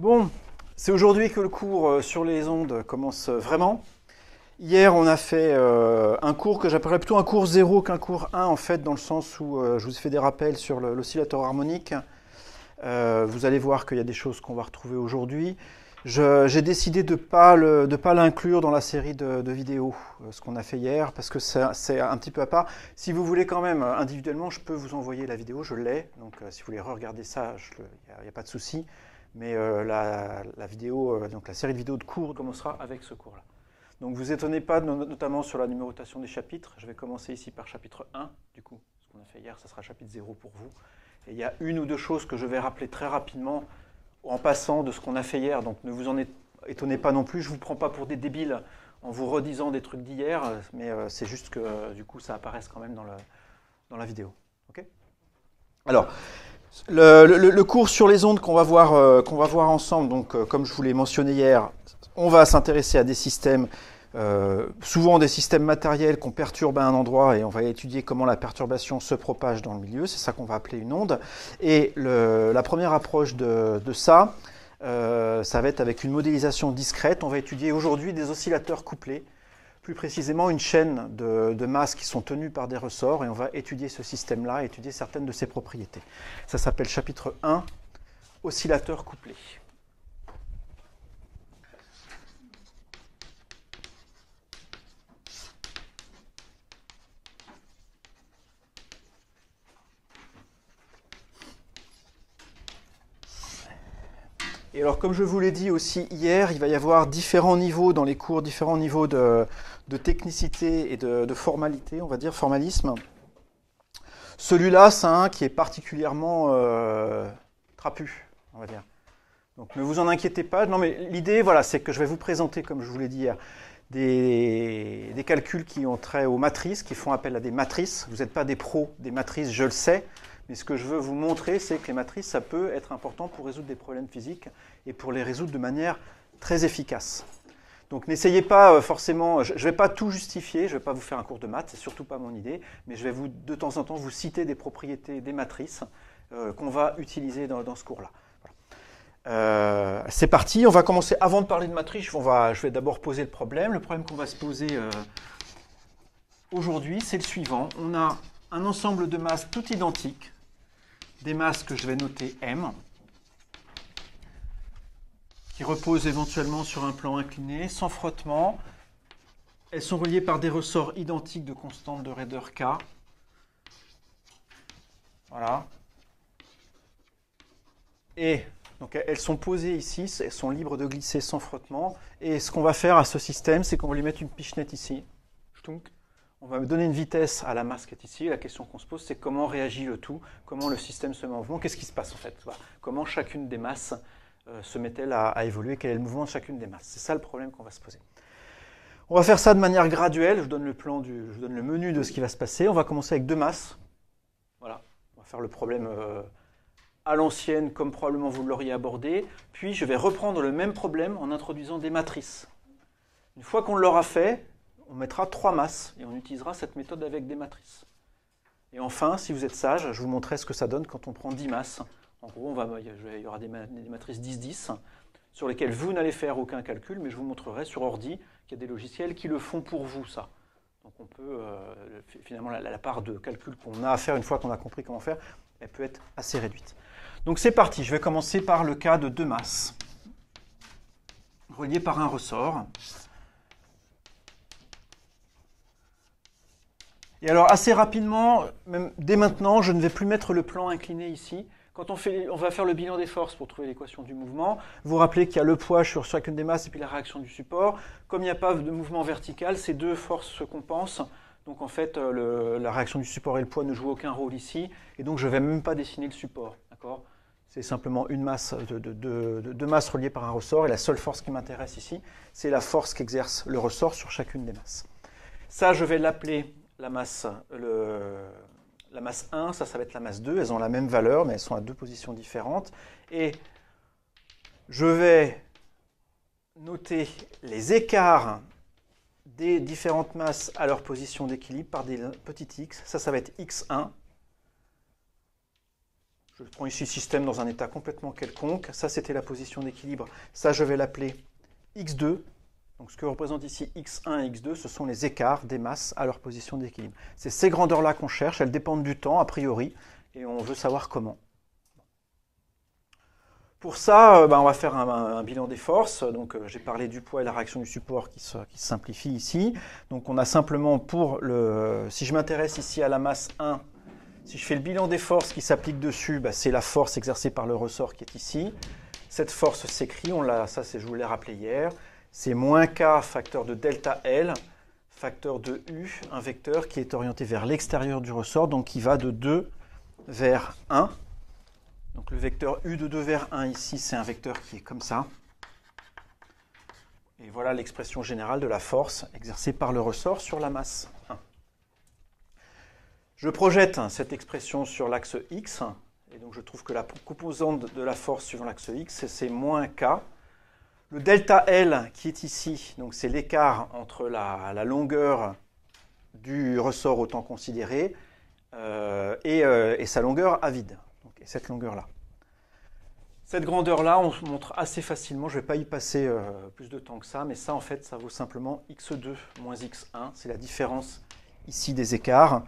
Bon, c'est aujourd'hui que le cours euh, sur les ondes commence euh, vraiment. Hier, on a fait euh, un cours que j'appellerais plutôt un cours 0 qu'un cours 1, en fait, dans le sens où je vous ai fait des rappels sur l'oscillateur harmonique. vous allez voir qu'il y a des choses qu'on va retrouver aujourd'hui. J'ai décidé de ne pas l'inclure dans la série de, vidéos, ce qu'on a fait hier, parce que c'est un petit peu à part. Si vous voulez quand même, individuellement, je peux vous envoyer la vidéo, je l'ai. Donc si vous voulez re-regarder ça, il n'y a, pas de souci. Mais euh, la, vidéo, euh, donc la série de vidéos de cours commencera avec ce cours-là. Donc vous étonnez pas, notamment sur la numérotation des chapitres. Je vais commencer ici par chapitre 1, du coup. Ce qu'on a fait hier, ça sera chapitre 0 pour vous. Et il y a une ou deux choses que je vais rappeler très rapidement en passant de ce qu'on a fait hier. Donc ne vous en étonnez pas non plus. Je ne vous prends pas pour des débiles en vous redisant des trucs d'hier, mais euh, c'est juste que du coup ça apparaisse quand même dans, le, dans la vidéo. OK Alors, le, cours sur les ondes qu'on va, voir, euh, ensemble, donc euh, comme je vous l'ai mentionné hier, on va s'intéresser à des systèmes, euh, souvent des systèmes matériels qu'on perturbe à un endroit et on va étudier comment la perturbation se propage dans le milieu, c'est ça qu'on va appeler une onde. Et la première approche de ça, ça va être avec une modélisation discrète. On va étudier aujourd'hui des oscillateurs couplés plus précisément une chaîne de, de, masses qui sont tenues par des ressorts et on va étudier ce système-là, étudier certaines de ses propriétés. Ça s'appelle chapitre 1, oscillateur couplé. Et alors, comme je vous l'ai dit aussi hier, il va y avoir différents niveaux dans les cours, différents niveaux de, de technicité et de, formalité, on va dire, formalisme. Celui-là, c'est un qui est particulièrement euh, trapu, on va dire. Donc ne vous en inquiétez pas. Non, mais l'idée, voilà, c'est que je vais vous présenter, comme je vous l'ai dit des, des, calculs qui ont trait aux matrices, qui font appel à des matrices. Vous n'êtes pas des pros des matrices, je le sais. Mais ce que je veux vous montrer, c'est que les matrices, ça peut être important pour résoudre des problèmes physiques et pour les résoudre de manière très efficace. Donc n'essayez pas euh, forcément, je ne vais pas tout justifier, je ne vais pas vous faire un cours de maths, c'est surtout pas mon idée, mais je vais vous, de temps en temps vous citer des propriétés des matrices euh, qu'on va utiliser dans, ce cours-là. Euh, c'est parti, on va commencer, avant de parler de matrices, on va, je vais d'abord poser le problème. Le problème qu'on va se poser aujourd'hui, c'est le suivant. On a un ensemble de masses tout identiques, des masses que je vais noter M, qui reposent éventuellement sur un plan incliné, sans frottement. Elles sont reliées par des ressorts identiques de constante de raideur K. Voilà. Et donc elles sont posées ici, elles sont libres de glisser sans frottement. Et ce qu'on va faire à ce système, c'est qu'on va lui mettre une pichenette ici. on va donner une vitesse à la masse qui est ici. La question qu'on se pose, c'est comment réagit le tout, comment le système se met en mouvement, qu'est-ce qui se passe en fait, comment chacune des masses euh, se mettait elle à, évoluer Quel est le mouvement de chacune des masses C'est ça le problème qu'on va se poser. On va faire ça de manière graduelle. Je vous donne le plan je donne le menu de ce qui va se passer. On va commencer avec deux masses. Voilà, on va faire le problème euh, à l'ancienne, comme probablement vous l'auriez abordé. Puis je vais reprendre le même problème en introduisant des matrices. Une fois qu'on l'aura fait, on mettra trois masses et on utilisera cette méthode avec des matrices. Et enfin, si vous êtes sage, je vous montrerai ce que ça donne quand on prend dix masses en gros, on va, il y aura des, matrices 10-10 sur lesquelles vous n'allez faire aucun calcul, mais je vous montrerai sur ordi qu'il y a des logiciels qui le font pour vous, ça. Donc on peut, euh, finalement, la, la, part de calcul qu'on a à faire une fois qu'on a compris comment faire, elle peut être assez réduite. Donc c'est parti, je vais commencer par le cas de deux masses reliées par un ressort. Et alors assez rapidement, même dès maintenant, je ne vais plus mettre le plan incliné ici, quand on, fait, on va faire le bilan des forces pour trouver l'équation du mouvement, vous vous rappelez qu'il y a le poids sur chacune des masses et puis la réaction du support. Comme il n'y a pas de mouvement vertical, ces deux forces se compensent. Donc en fait, euh, la réaction du support et le poids ne jouent aucun rôle ici. Et donc je ne vais même pas dessiner le support. c'est simplement une masse de, masses reliées par un ressort, et la seule force qui m'intéresse ici, c'est la force qu'exerce le ressort sur chacune des masses. Ça, je vais l'appeler la masse, le, la masse 1, ça, ça va être la masse 2. Elles ont la même valeur, mais elles sont à deux positions différentes. Et je vais noter les écarts des différentes masses à leur position d'équilibre par des petits x. Ça, ça va être x1. Je prends ici le système dans un état complètement quelconque. Ça, c'était la position d'équilibre. Ça, je vais l'appeler x2. Donc ce que représente ici x1 et x2, ce sont les écarts des masses à leur position d'équilibre. C'est ces grandeurs-là qu'on cherche, elles dépendent du temps a priori, et on veut savoir comment. Pour ça, euh, bah, on va faire un, bilan des forces. Donc, euh, j'ai parlé du poids et de la réaction du support qui se, qui simplifie ici. Donc, on a simplement pour le. Si je m'intéresse ici à la masse 1, si je fais le bilan des forces qui s'applique dessus, bah, c'est la force exercée par le ressort qui est ici. Cette force s'écrit, on ça, je vous l'ai rappelé hier c'est moins k facteur de delta L, facteur de U, un vecteur qui est orienté vers l'extérieur du ressort, donc qui va de 2 vers 1. Donc le vecteur U de 2 vers 1 ici, c'est un vecteur qui est comme ça. Et voilà l'expression générale de la force exercée par le ressort sur la masse 1. Je projette cette expression sur l'axe X, et donc je trouve que la composante de la force suivant l'axe X, c'est moins K le delta L qui est ici, donc c'est l'écart entre la, longueur du ressort au temps considéré euh, euh, et, sa longueur à vide, donc, cette longueur-là. Cette grandeur-là, on se montre assez facilement, je ne vais pas y passer euh, plus de temps que ça, mais ça en fait, ça vaut simplement x2 moins x1, c'est la différence ici des écarts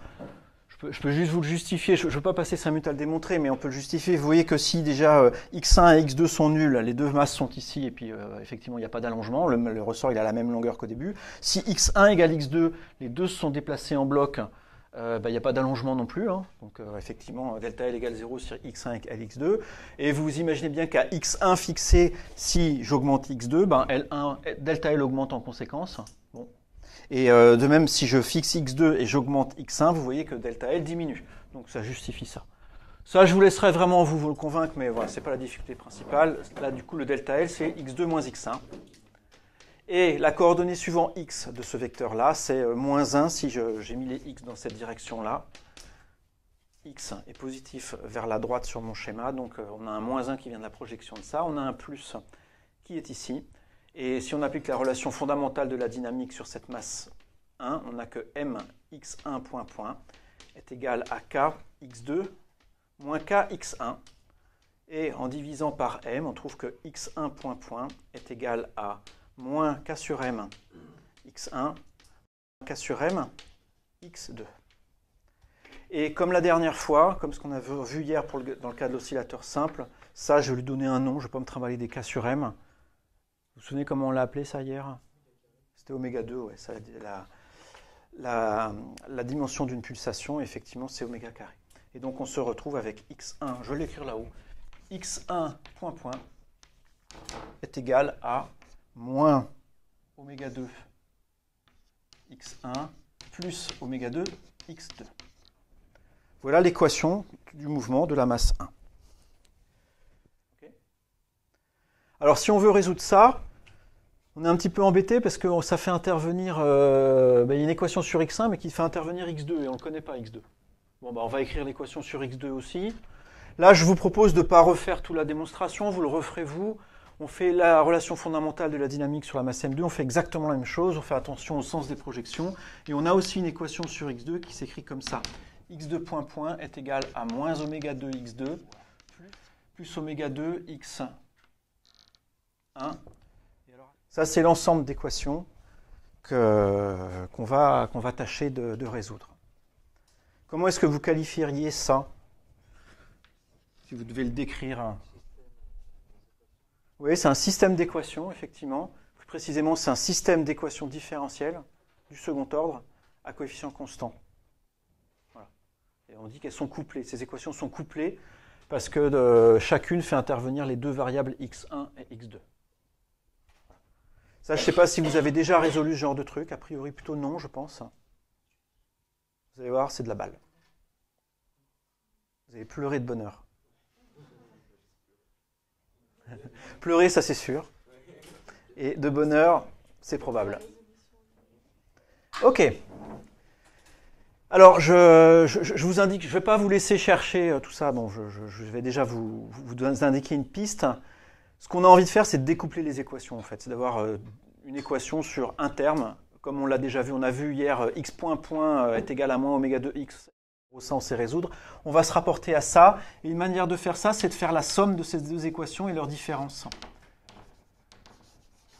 je peux juste vous le justifier. Je ne veux pas passer 5 minutes à le démontrer, mais on peut le justifier. Vous voyez que si déjà euh, x1 et x2 sont nuls, les deux masses sont ici, et puis euh, effectivement, il n'y a pas d'allongement. Le, ressort, il a la même longueur qu'au début. Si x1 égale x2, les deux se sont déplacés en bloc, euh, bah, il n'y a pas d'allongement non plus. Hein. Donc effectivement, delta L égale 0 sur x1 égale x2. Et vous imaginez bien qu'à x1 fixé, si j'augmente x2, ben delta L augmente en conséquence. Et euh, de même, si je fixe x2 et j'augmente x1, vous voyez que delta L diminue. Donc ça justifie ça. Ça, je vous laisserai vraiment vous, vous le convaincre, mais voilà, n'est pas la difficulté principale. Là, du coup, le delta L, c'est x2 moins x1. Et la coordonnée suivant x de ce vecteur-là, c'est euh, moins 1 si j'ai mis les x dans cette direction-là. x est positif vers la droite sur mon schéma, donc euh, on a un moins 1 qui vient de la projection de ça. On a un plus qui est ici. Et si on applique la relation fondamentale de la dynamique sur cette masse 1, on a que m x1 point point est égal à k x2 moins k x1. Et en divisant par m, on trouve que x1 point point est égal à moins k sur m x1 k sur m x2. Et comme la dernière fois, comme ce qu'on a vu hier dans le cas de l'oscillateur simple, ça je vais lui donner un nom, je ne vais pas me trimballer des k sur m vous souvenez comment on l'a appelé ça hier C'était oméga 2, ouais, la, la dimension d'une pulsation, effectivement, c'est oméga carré. Et donc on se retrouve avec x1, je vais l'écrire là-haut, x1 point point est égal à moins oméga 2 x1 plus oméga 2 x2. Voilà l'équation du mouvement de la masse 1. Alors si on veut résoudre ça, on est un petit peu embêté parce que ça fait intervenir euh, ben, une équation sur x1 mais qui fait intervenir x2 et on ne connaît pas x2. Bon bah on va écrire l'équation sur x2 aussi. Là je vous propose de ne pas refaire toute la démonstration, vous le referez vous. On fait la relation fondamentale de la dynamique sur la masse M2, on fait exactement la même chose, on fait attention au sens des projections et on a aussi une équation sur x2 qui s'écrit comme ça. x2 point point est égal à moins oméga 2 x2 plus oméga 2 x1 ça, c'est l'ensemble d'équations qu'on va, tâcher de, résoudre. Comment est-ce que vous qualifieriez ça Si vous devez le décrire. Oui, c'est un système d'équations, effectivement. Plus précisément, c'est un système d'équations différentielles du second ordre à coefficient constant. Et on dit qu'elles sont couplées. Ces équations sont couplées parce que euh, chacune fait intervenir les deux variables x1 et x2 je ne sais pas si vous avez déjà résolu ce genre de truc. A priori, plutôt non, je pense. Vous allez voir, c'est de la balle. Vous allez pleurer de bonheur. pleurer, ça c'est sûr. Et de bonheur, c'est probable. Ok. Alors, je, vous indique, je ne vais pas vous laisser chercher euh, tout ça. Bon, je, vais déjà vous indiquer une piste. Ce qu'on a envie de faire, c'est de découpler les équations, en fait. C'est d'avoir euh, une équation sur un terme, comme on l'a déjà vu. On a vu hier euh, x point point euh, est égal à moins oméga 2x. Ça, on sait résoudre. On va se rapporter à ça. Et une manière de faire ça, c'est de faire la somme de ces deux équations et leur différence.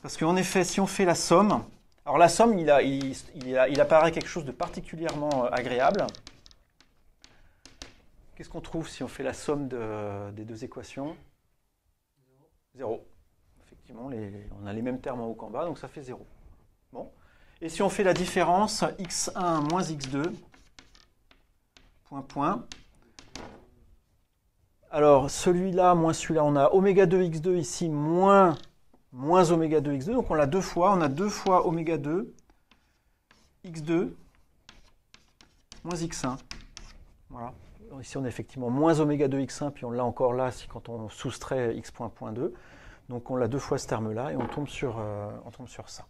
Parce qu'en effet, si on fait la somme, alors la somme, il, apparaît quelque chose de particulièrement agréable. Qu'est-ce qu'on trouve si on fait la somme des deux équations 0. Effectivement, on a les mêmes termes en haut qu'en bas, donc ça fait 0. Bon. Et si on fait la différence, x1 moins x2, point, point. Alors, celui-là moins celui-là, on a oméga 2x2 ici, moins, moins oméga 2x2, donc on l'a deux fois, on a deux fois oméga 2, x2, moins x1. Voilà ici on a effectivement moins oméga 2 x1, puis on l'a encore là si quand on soustrait x.2 Donc on l'a deux fois ce terme-là et on tombe, sur, euh, on tombe sur ça.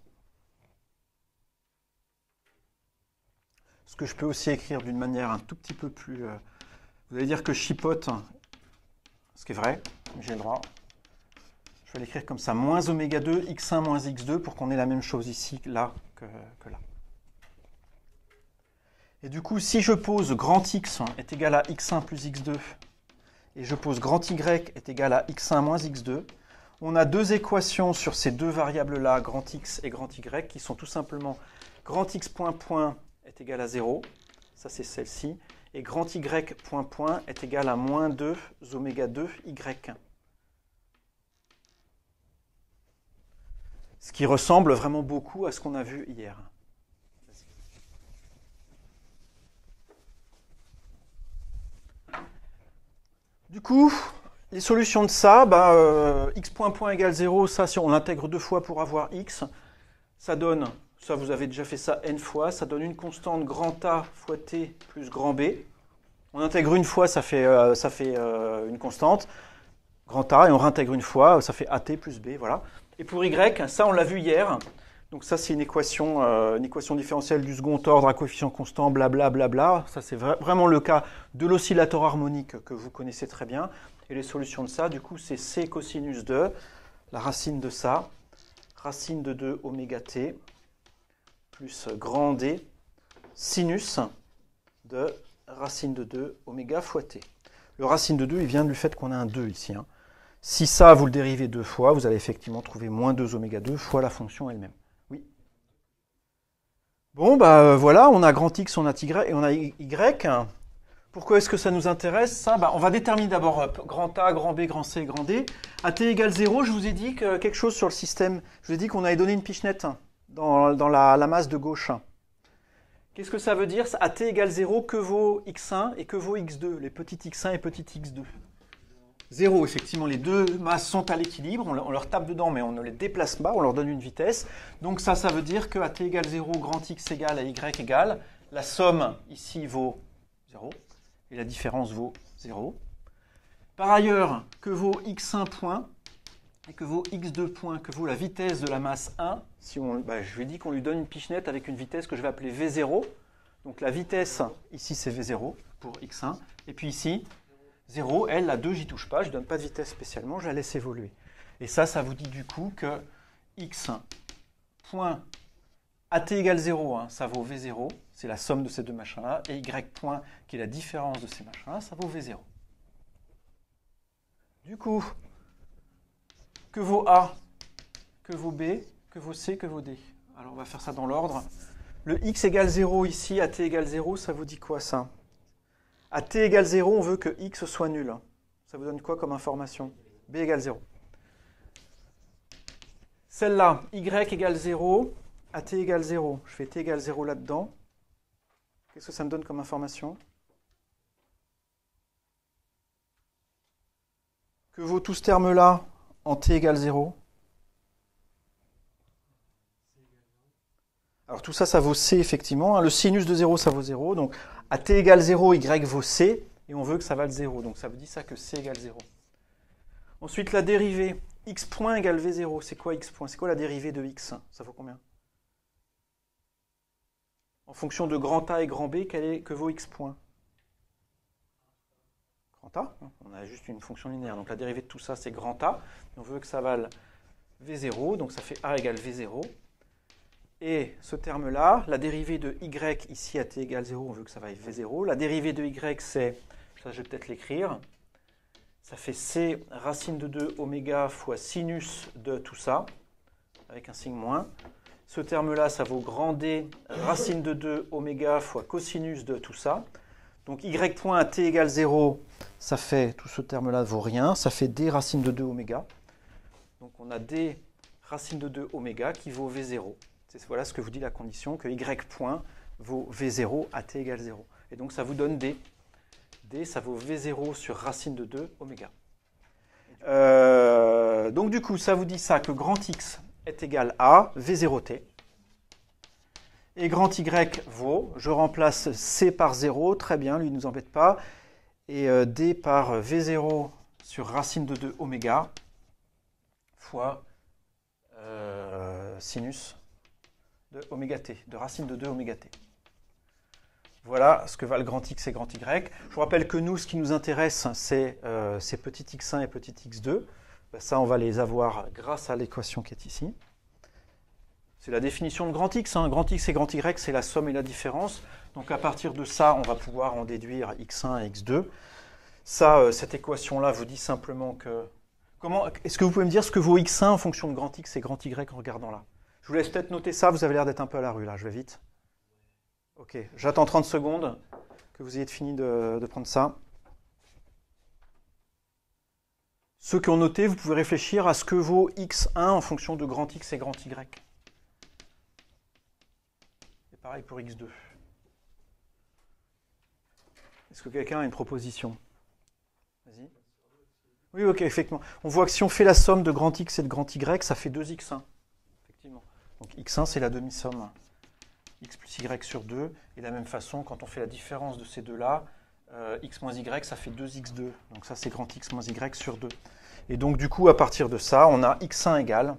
Ce que je peux aussi écrire d'une manière un tout petit peu plus... Euh, vous allez dire que chipote, ce qui est vrai, j'ai le droit. Je vais l'écrire comme ça, moins oméga 2, x1 moins x2, pour qu'on ait la même chose ici, là, que là. Et du coup, si je pose grand X est égal à X1 plus X2, et je pose grand Y est égal à X1 moins X2, on a deux équations sur ces deux variables-là, grand X et grand Y, qui sont tout simplement grand X point point est égal à 0, ça c'est celle-ci, et grand Y point point est égal à moins 2 oméga 2 Y. Ce qui ressemble vraiment beaucoup à ce qu'on a vu hier. Du coup, les solutions de ça, bah, euh, x point point égale 0, ça si on l'intègre deux fois pour avoir x, ça donne, ça vous avez déjà fait ça n fois, ça donne une constante grand A fois t plus grand B. On intègre une fois, ça fait, euh, ça fait euh, une constante, grand A, et on réintègre une fois, ça fait AT plus B, voilà. Et pour y, ça on l'a vu hier, donc ça, c'est euh, une équation, différentielle du second ordre à coefficient constant, blablabla. Bla, bla, bla. Ça, c'est vraiment le cas de l'oscillateur harmonique que vous connaissez très bien. Et les solutions de ça, du coup, c'est C cosinus de la racine de ça, racine de 2 oméga t, plus grand D, sinus de racine de 2 oméga fois t. Le racine de 2, il vient du fait qu'on a un 2 ici. Hein. Si ça, vous le dérivez deux fois, vous allez effectivement trouver moins 2 oméga 2 fois la fonction elle-même. Bon, bah euh, voilà, on a grand X, on a Y, et on a Y. Pourquoi est-ce que ça nous intéresse ça bah, On va déterminer d'abord euh, grand A, grand B, grand C, grand D. À t égale 0, je vous ai dit que quelque chose sur le système. Je vous ai dit qu'on avait donné une pichenette dans, dans la, masse de gauche. Qu'est-ce que ça veut dire À t égale 0, que vaut x1 et que vaut x2 Les petits x1 et petits x2. 0. Effectivement, les deux masses sont à l'équilibre. On, leur tape dedans, mais on ne les déplace pas. On leur donne une vitesse. Donc ça, ça veut dire que à t égale 0, grand X égale à Y égale, la somme ici vaut 0 et la différence vaut 0. Par ailleurs, que vaut X1 point et que vaut X2 point, que vaut la vitesse de la masse 1 si on, bah, Je lui dit qu'on lui donne une pichenette avec une vitesse que je vais appeler V0. Donc la vitesse, ici c'est V0 pour X1. Et puis ici, 0, elle, la 2, n'y touche pas, je ne donne pas de vitesse spécialement, je la laisse évoluer. Et ça, ça vous dit du coup que x point at égale 0, hein, ça vaut v0, c'est la somme de ces deux machins-là, et y point, qui est la différence de ces machins-là, ça vaut v0. Du coup, que vaut A, que vaut B, que vaut C, que vaut D Alors on va faire ça dans l'ordre. Le x égale 0 ici, at égale 0, ça vous dit quoi ça à t égale 0, on veut que x soit nul. Ça vous donne quoi comme information b égale 0. Celle-là, y égale 0, à t égale 0. Je fais t égale 0 là-dedans. Qu'est-ce que ça me donne comme information Que vaut tout ce terme-là en t égale 0 Alors tout ça, ça vaut c effectivement. Hein. Le sinus de 0, ça vaut 0. Donc à t égale 0, y vaut c, et on veut que ça vaille 0. Donc ça veut dire ça que c égale 0. Ensuite, la dérivée, x point égale v0. C'est quoi x point C'est quoi la dérivée de x Ça vaut combien En fonction de grand A et grand B, est, que vaut x point Grand A hein. On a juste une fonction linéaire. Donc la dérivée de tout ça, c'est grand A. on veut que ça vaille v0, donc ça fait a égale v0. Et ce terme-là, la dérivée de y ici à t égale 0, on veut que ça vaille v0. La dérivée de y, c'est, ça je vais peut-être l'écrire, ça fait c racine de 2 oméga fois sinus de tout ça, avec un signe moins. Ce terme-là, ça vaut grand D racine de 2 oméga fois cosinus de tout ça. Donc y point à t égale 0, ça fait, tout ce terme-là vaut rien, ça fait d racine de 2 oméga. Donc on a d racine de 2 oméga qui vaut v0 voilà ce que vous dit la condition, que y point vaut v0 à t égale 0. Et donc ça vous donne d. d, ça vaut v0 sur racine de 2 oméga. Euh, donc du coup, ça vous dit ça, que grand X est égal à v0t. Et grand Y vaut, je remplace C par 0, très bien, lui ne nous embête pas, et euh, D par V0 sur racine de 2 oméga fois euh, sinus de de racine de 2 oméga t. Voilà ce que valent grand X et grand Y. Je vous rappelle que nous, ce qui nous intéresse, c'est euh, ces petits x1 et petit x2. Ben, ça, on va les avoir grâce à l'équation qui est ici. C'est la définition de grand X. Hein. Grand X et grand Y, c'est la somme et la différence. Donc à partir de ça, on va pouvoir en déduire x1 et x2. Ça, euh, cette équation-là vous dit simplement que... Comment... Est-ce que vous pouvez me dire ce que vaut x1 en fonction de grand X et grand Y en regardant là je vous laisse peut-être noter ça, vous avez l'air d'être un peu à la rue là, je vais vite. Ok, j'attends 30 secondes que vous ayez fini de, prendre ça. Ceux qui ont noté, vous pouvez réfléchir à ce que vaut x1 en fonction de grand x et grand y. Et pareil pour x2. Est-ce que quelqu'un a une proposition Vas-y. Oui, ok, effectivement. On voit que si on fait la somme de grand x et de grand y, ça fait 2x1. Donc x1, c'est la demi-somme. x plus y sur 2. Et de la même façon, quand on fait la différence de ces deux-là, euh, x moins y, ça fait 2x2. Donc ça, c'est grand x moins y sur 2. Et donc, du coup, à partir de ça, on a x1 égale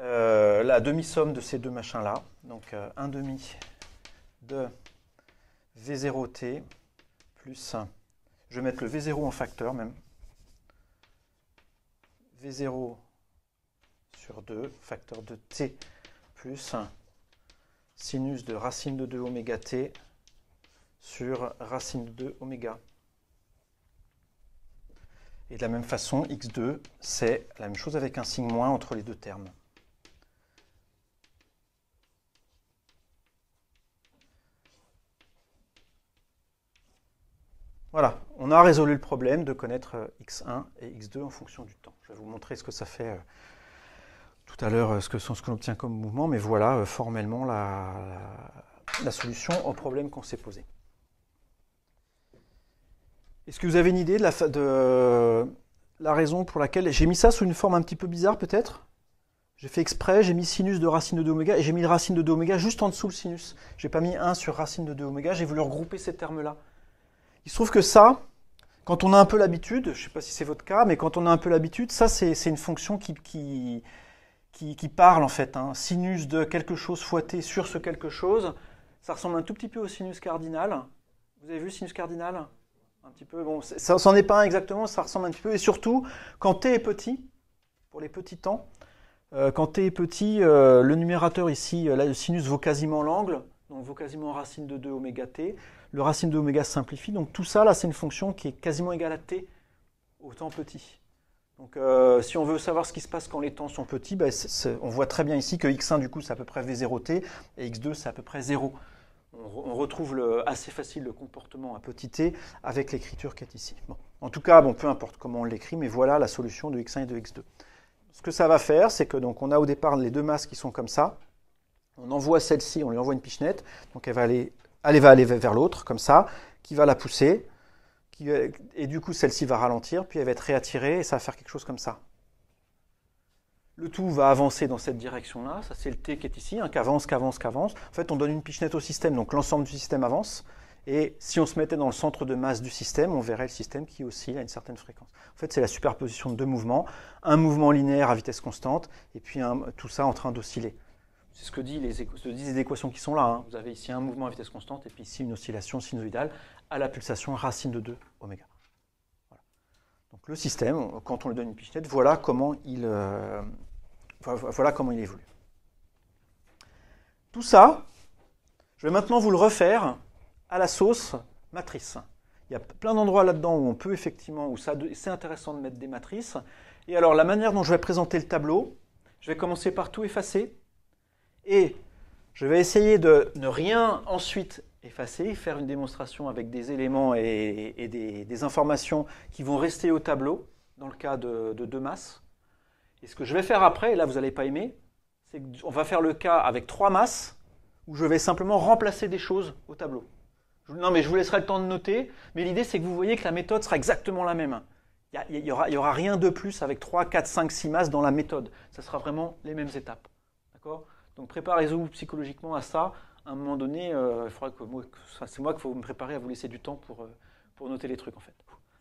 euh, la demi-somme de ces deux machins-là. Donc, 1 euh, demi de v0t plus... Je vais mettre le v0 en facteur, même. v0 sur 2, facteur de t plus sinus de racine de 2 oméga t sur racine de 2 oméga. Et de la même façon, x2, c'est la même chose avec un signe moins entre les deux termes. Voilà, on a résolu le problème de connaître euh, x1 et x2 en fonction du temps. Je vais vous montrer ce que ça fait euh, tout à l'heure euh, ce que, ce que l'on obtient comme mouvement, mais voilà euh, formellement la, la, solution au problème qu'on s'est posé. Est-ce que vous avez une idée de la, de la raison pour laquelle j'ai mis ça sous une forme un petit peu bizarre peut-être J'ai fait exprès, j'ai mis sinus de racine de 2 oméga et j'ai mis racine de 2 oméga juste en dessous le sinus. J'ai pas mis 1 sur racine de 2 oméga, j'ai voulu regrouper ces termes-là. Il se trouve que ça, quand on a un peu l'habitude, je ne sais pas si c'est votre cas, mais quand on a un peu l'habitude, ça c'est une fonction qui qui, parle en fait, hein. sinus de quelque chose fois t sur ce quelque chose, ça ressemble un tout petit peu au sinus cardinal. Vous avez vu le sinus cardinal Un petit peu, bon, ça n'en est pas un exactement, ça ressemble un petit peu. Et surtout, quand t est petit, pour les petits temps, euh, quand t est petit, euh, le numérateur ici, euh, là, le sinus vaut quasiment l'angle, donc vaut quasiment racine de 2 oméga t. Le racine de oméga simplifie, donc tout ça, là, c'est une fonction qui est quasiment égale à t au temps petit. Donc, euh, si on veut savoir ce qui se passe quand les temps sont petits, ben, on voit très bien ici que x1, du coup, c'est à peu près V0t, et x2, c'est à peu près 0. On, retrouve assez facile le comportement à petit t avec l'écriture qui est ici. En tout cas, peu importe comment on l'écrit, mais voilà la solution de x1 et de x2. Ce que ça va faire, c'est que donc on a au départ les deux masses qui sont comme ça. On envoie celle-ci, on lui envoie une pichenette, donc elle va aller vers l'autre, comme ça, qui va la pousser, euh, et du coup celle-ci va ralentir, puis elle va être réattirée et ça va faire quelque chose comme ça. Le tout va avancer dans cette direction-là, ça c'est le T qui est ici, hein, qui avance, qui avance, qui avance. En fait on donne une pichenette au système, donc l'ensemble du système avance, et si on se mettait dans le centre de masse du système, on verrait le système qui oscille à une certaine fréquence. En fait c'est la superposition de deux mouvements, un mouvement linéaire à vitesse constante, et puis tout ça en train d'osciller. C'est ce que disent les, équations qui sont là. Hein. Vous avez ici un mouvement à vitesse constante et puis ici une oscillation sinusoïdale à la pulsation racine de 2 oméga. Donc le système, quand on lui donne une pichenette, voilà comment il, euh, voilà comment il évolue. Tout ça, je vais maintenant vous le refaire à la sauce matrice. Il y a plein d'endroits là-dedans où on peut effectivement, où c'est intéressant de mettre des matrices. Et alors la manière dont je vais présenter le tableau, je vais commencer par tout effacer et je vais essayer de ne rien ensuite effacer, faire une démonstration avec des éléments et, des, informations qui vont rester au tableau, dans le cas de, deux masses. Et ce que je vais faire après, et là vous n'allez pas aimer, c'est qu'on va faire le cas avec trois masses, où je vais simplement remplacer des choses au tableau. Non, mais je vous laisserai le temps de noter, mais l'idée c'est que vous voyez que la méthode sera exactement la même. Il n'y aura, rien de plus avec trois, quatre, 5, six masses dans la méthode. Ça sera vraiment les mêmes étapes. D'accord Donc préparez-vous psychologiquement à ça à un moment donné, euh, il faudra que moi, c'est moi qu'il faut me préparer à vous laisser du temps pour, euh, pour noter les trucs en fait.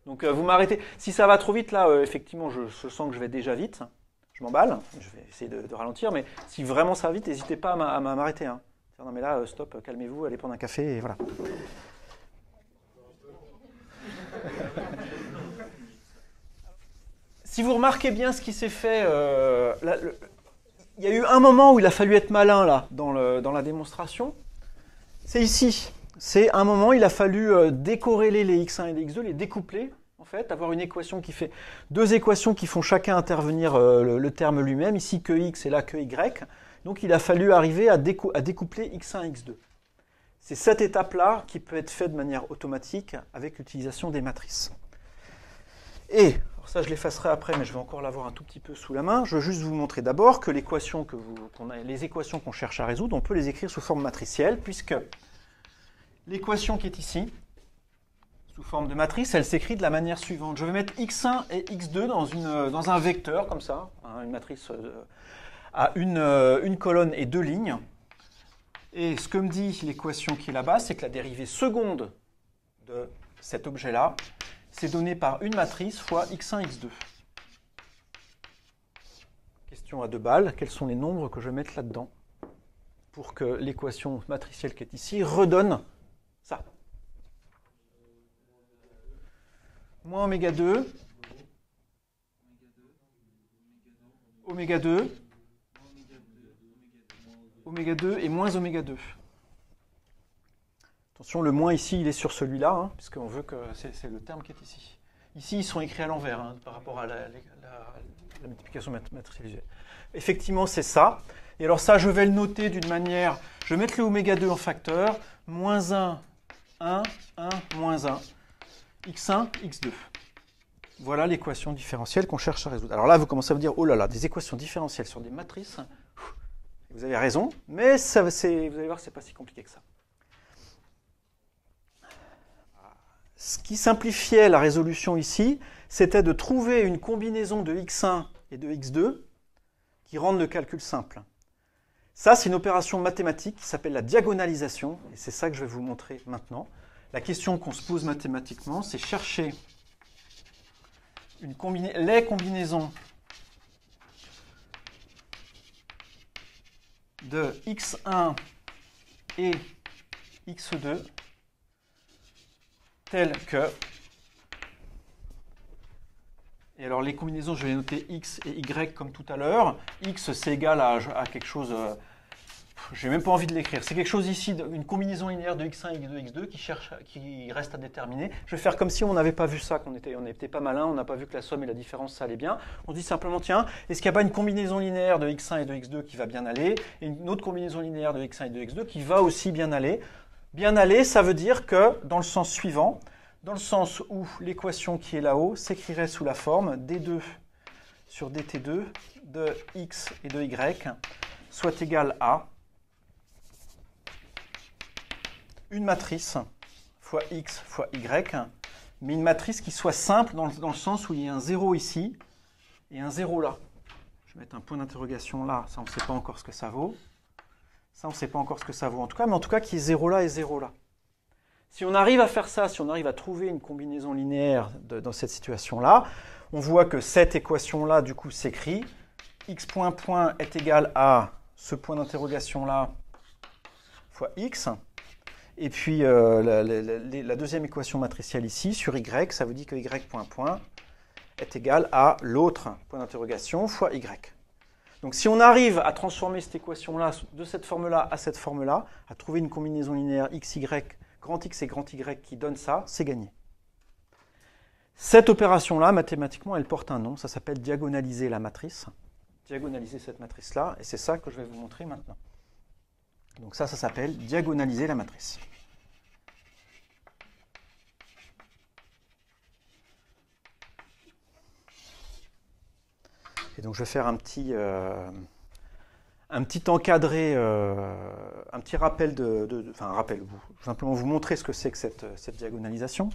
Donc euh, vous m'arrêtez. Si ça va trop vite, là, effectivement, je, sens que je vais déjà vite. Je m'emballe. Je vais essayer de, ralentir. Mais si vraiment ça va vite, n'hésitez pas à m'arrêter. Hein. Non mais là, stop, calmez-vous, allez prendre un café et voilà. si vous remarquez bien ce qui s'est fait, il y a eu un moment où il a fallu être malin là, dans, la démonstration. C'est ici. C'est un moment où il a fallu euh, décorréler les x1 et les x2, les découpler, en fait, avoir une équation qui fait deux équations qui font chacun intervenir euh, le, terme lui-même, ici que x et là que y. Donc il a fallu arriver à, à découpler x1 et x2. C'est cette étape-là qui peut être faite de manière automatique avec l'utilisation des matrices. Et ça, je l'effacerai après, mais je vais encore l'avoir un tout petit peu sous la main. Je veux juste vous montrer d'abord que, les équations qu'on cherche à résoudre, on peut les écrire sous forme matricielle, puisque l'équation qui est ici, sous forme de matrice, elle s'écrit de la manière suivante. Je vais mettre x1 et x2 dans, un vecteur, comme ça, hein, une matrice euh, à euh, une colonne et deux lignes. Et ce que me dit l'équation qui est là-bas, c'est que la dérivée seconde de cet objet-là, c'est donné par une matrice fois x1, x2. Question à deux balles, quels sont les nombres que je vais mettre là-dedans pour que l'équation matricielle qui est ici redonne ça Moins oméga 2, oméga 2, oméga 2 et moins oméga 2. Attention, le moins ici, il est sur celui-là, puisque hein, puisqu'on veut que c'est le terme qui est ici. Ici, ils sont écrits à l'envers hein, par rapport à la, multiplication matricielle. Effectivement, c'est ça. Et alors ça, je vais le noter d'une manière... Je vais mettre le ω 2 en facteur. Moins 1, 1, 1, moins 1. x1, x2. Voilà l'équation différentielle qu'on cherche à résoudre. Alors là, vous commencez à vous dire, oh là là, des équations différentielles sur des matrices. Vous avez raison, mais ça, vous allez voir, c'est pas si compliqué que ça. Ce qui simplifiait la résolution ici, c'était de trouver une combinaison de x1 et de x2 qui rendent le calcul simple. Ça, c'est une opération mathématique qui s'appelle la diagonalisation, et c'est ça que je vais vous montrer maintenant. La question qu'on se pose mathématiquement, c'est chercher les combinaisons de x1 et x2 telle que... Et alors les combinaisons, je vais noter x et y comme tout à l'heure. x, c'est égal à, quelque chose... Euh, j'ai même pas envie de l'écrire. C'est quelque chose ici, une combinaison linéaire de x1, x2, x2 qui, cherche, qui reste à déterminer. Je vais faire comme si on n'avait pas vu ça, qu'on était on était pas malin, on n'a pas vu que la somme et la différence, ça allait bien. On dit simplement, tiens, est-ce qu'il n'y a pas une combinaison linéaire de x1 et de x2 qui va bien aller, et une autre combinaison linéaire de x1 et de x2 qui va aussi bien aller Bien aller, ça veut dire que, dans le sens suivant, dans le sens où l'équation qui est là-haut s'écrirait sous la forme d2 sur dt2 de x et de y soit égale à une matrice fois x fois y, mais une matrice qui soit simple dans le, dans le sens où il y a un 0 ici et un 0 là. Je vais mettre un point d'interrogation là, ça on ne sait pas encore ce que ça vaut. Ça, on ne sait pas encore ce que ça vaut en tout cas, mais en tout cas qui est 0 là et 0 là. Si on arrive à faire ça, si on arrive à trouver une combinaison linéaire dans cette situation-là, on voit que cette équation-là, du coup, s'écrit x point point est égal à ce point d'interrogation-là fois x. Et puis euh, la, la, deuxième équation matricielle ici, sur y, ça vous dit que y point point est égal à l'autre point d'interrogation fois y. Donc si on arrive à transformer cette équation-là, de cette forme-là à cette forme-là, à trouver une combinaison linéaire x, y, grand x et grand y qui donne ça, c'est gagné. Cette opération-là, mathématiquement, elle porte un nom, ça s'appelle diagonaliser la matrice. Diagonaliser cette matrice-là, et c'est ça que je vais vous montrer maintenant. Donc ça, ça s'appelle diagonaliser la matrice. Et donc je vais faire un petit, euh, encadré, euh, un petit rappel de, enfin un rappel, vous, simplement vous montrer ce que c'est que cette, diagonalisation.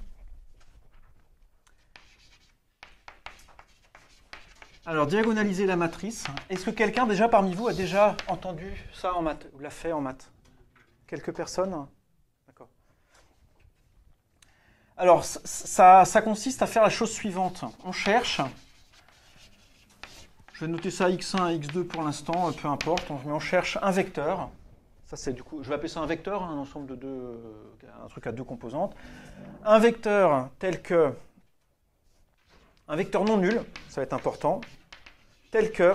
Alors, diagonaliser la matrice. Est-ce que quelqu'un, déjà parmi vous, a déjà entendu ça en maths ou l'a fait en maths Quelques personnes D'accord. Alors, ça consiste à faire la chose suivante. On cherche je vais noter ça x1, x2 pour l'instant, euh, peu importe. On, on cherche un vecteur. Ça, c'est du coup, je vais appeler ça un vecteur, hein, un ensemble de deux, euh, un truc à deux composantes. Un vecteur tel que, un vecteur non nul, ça va être important, tel que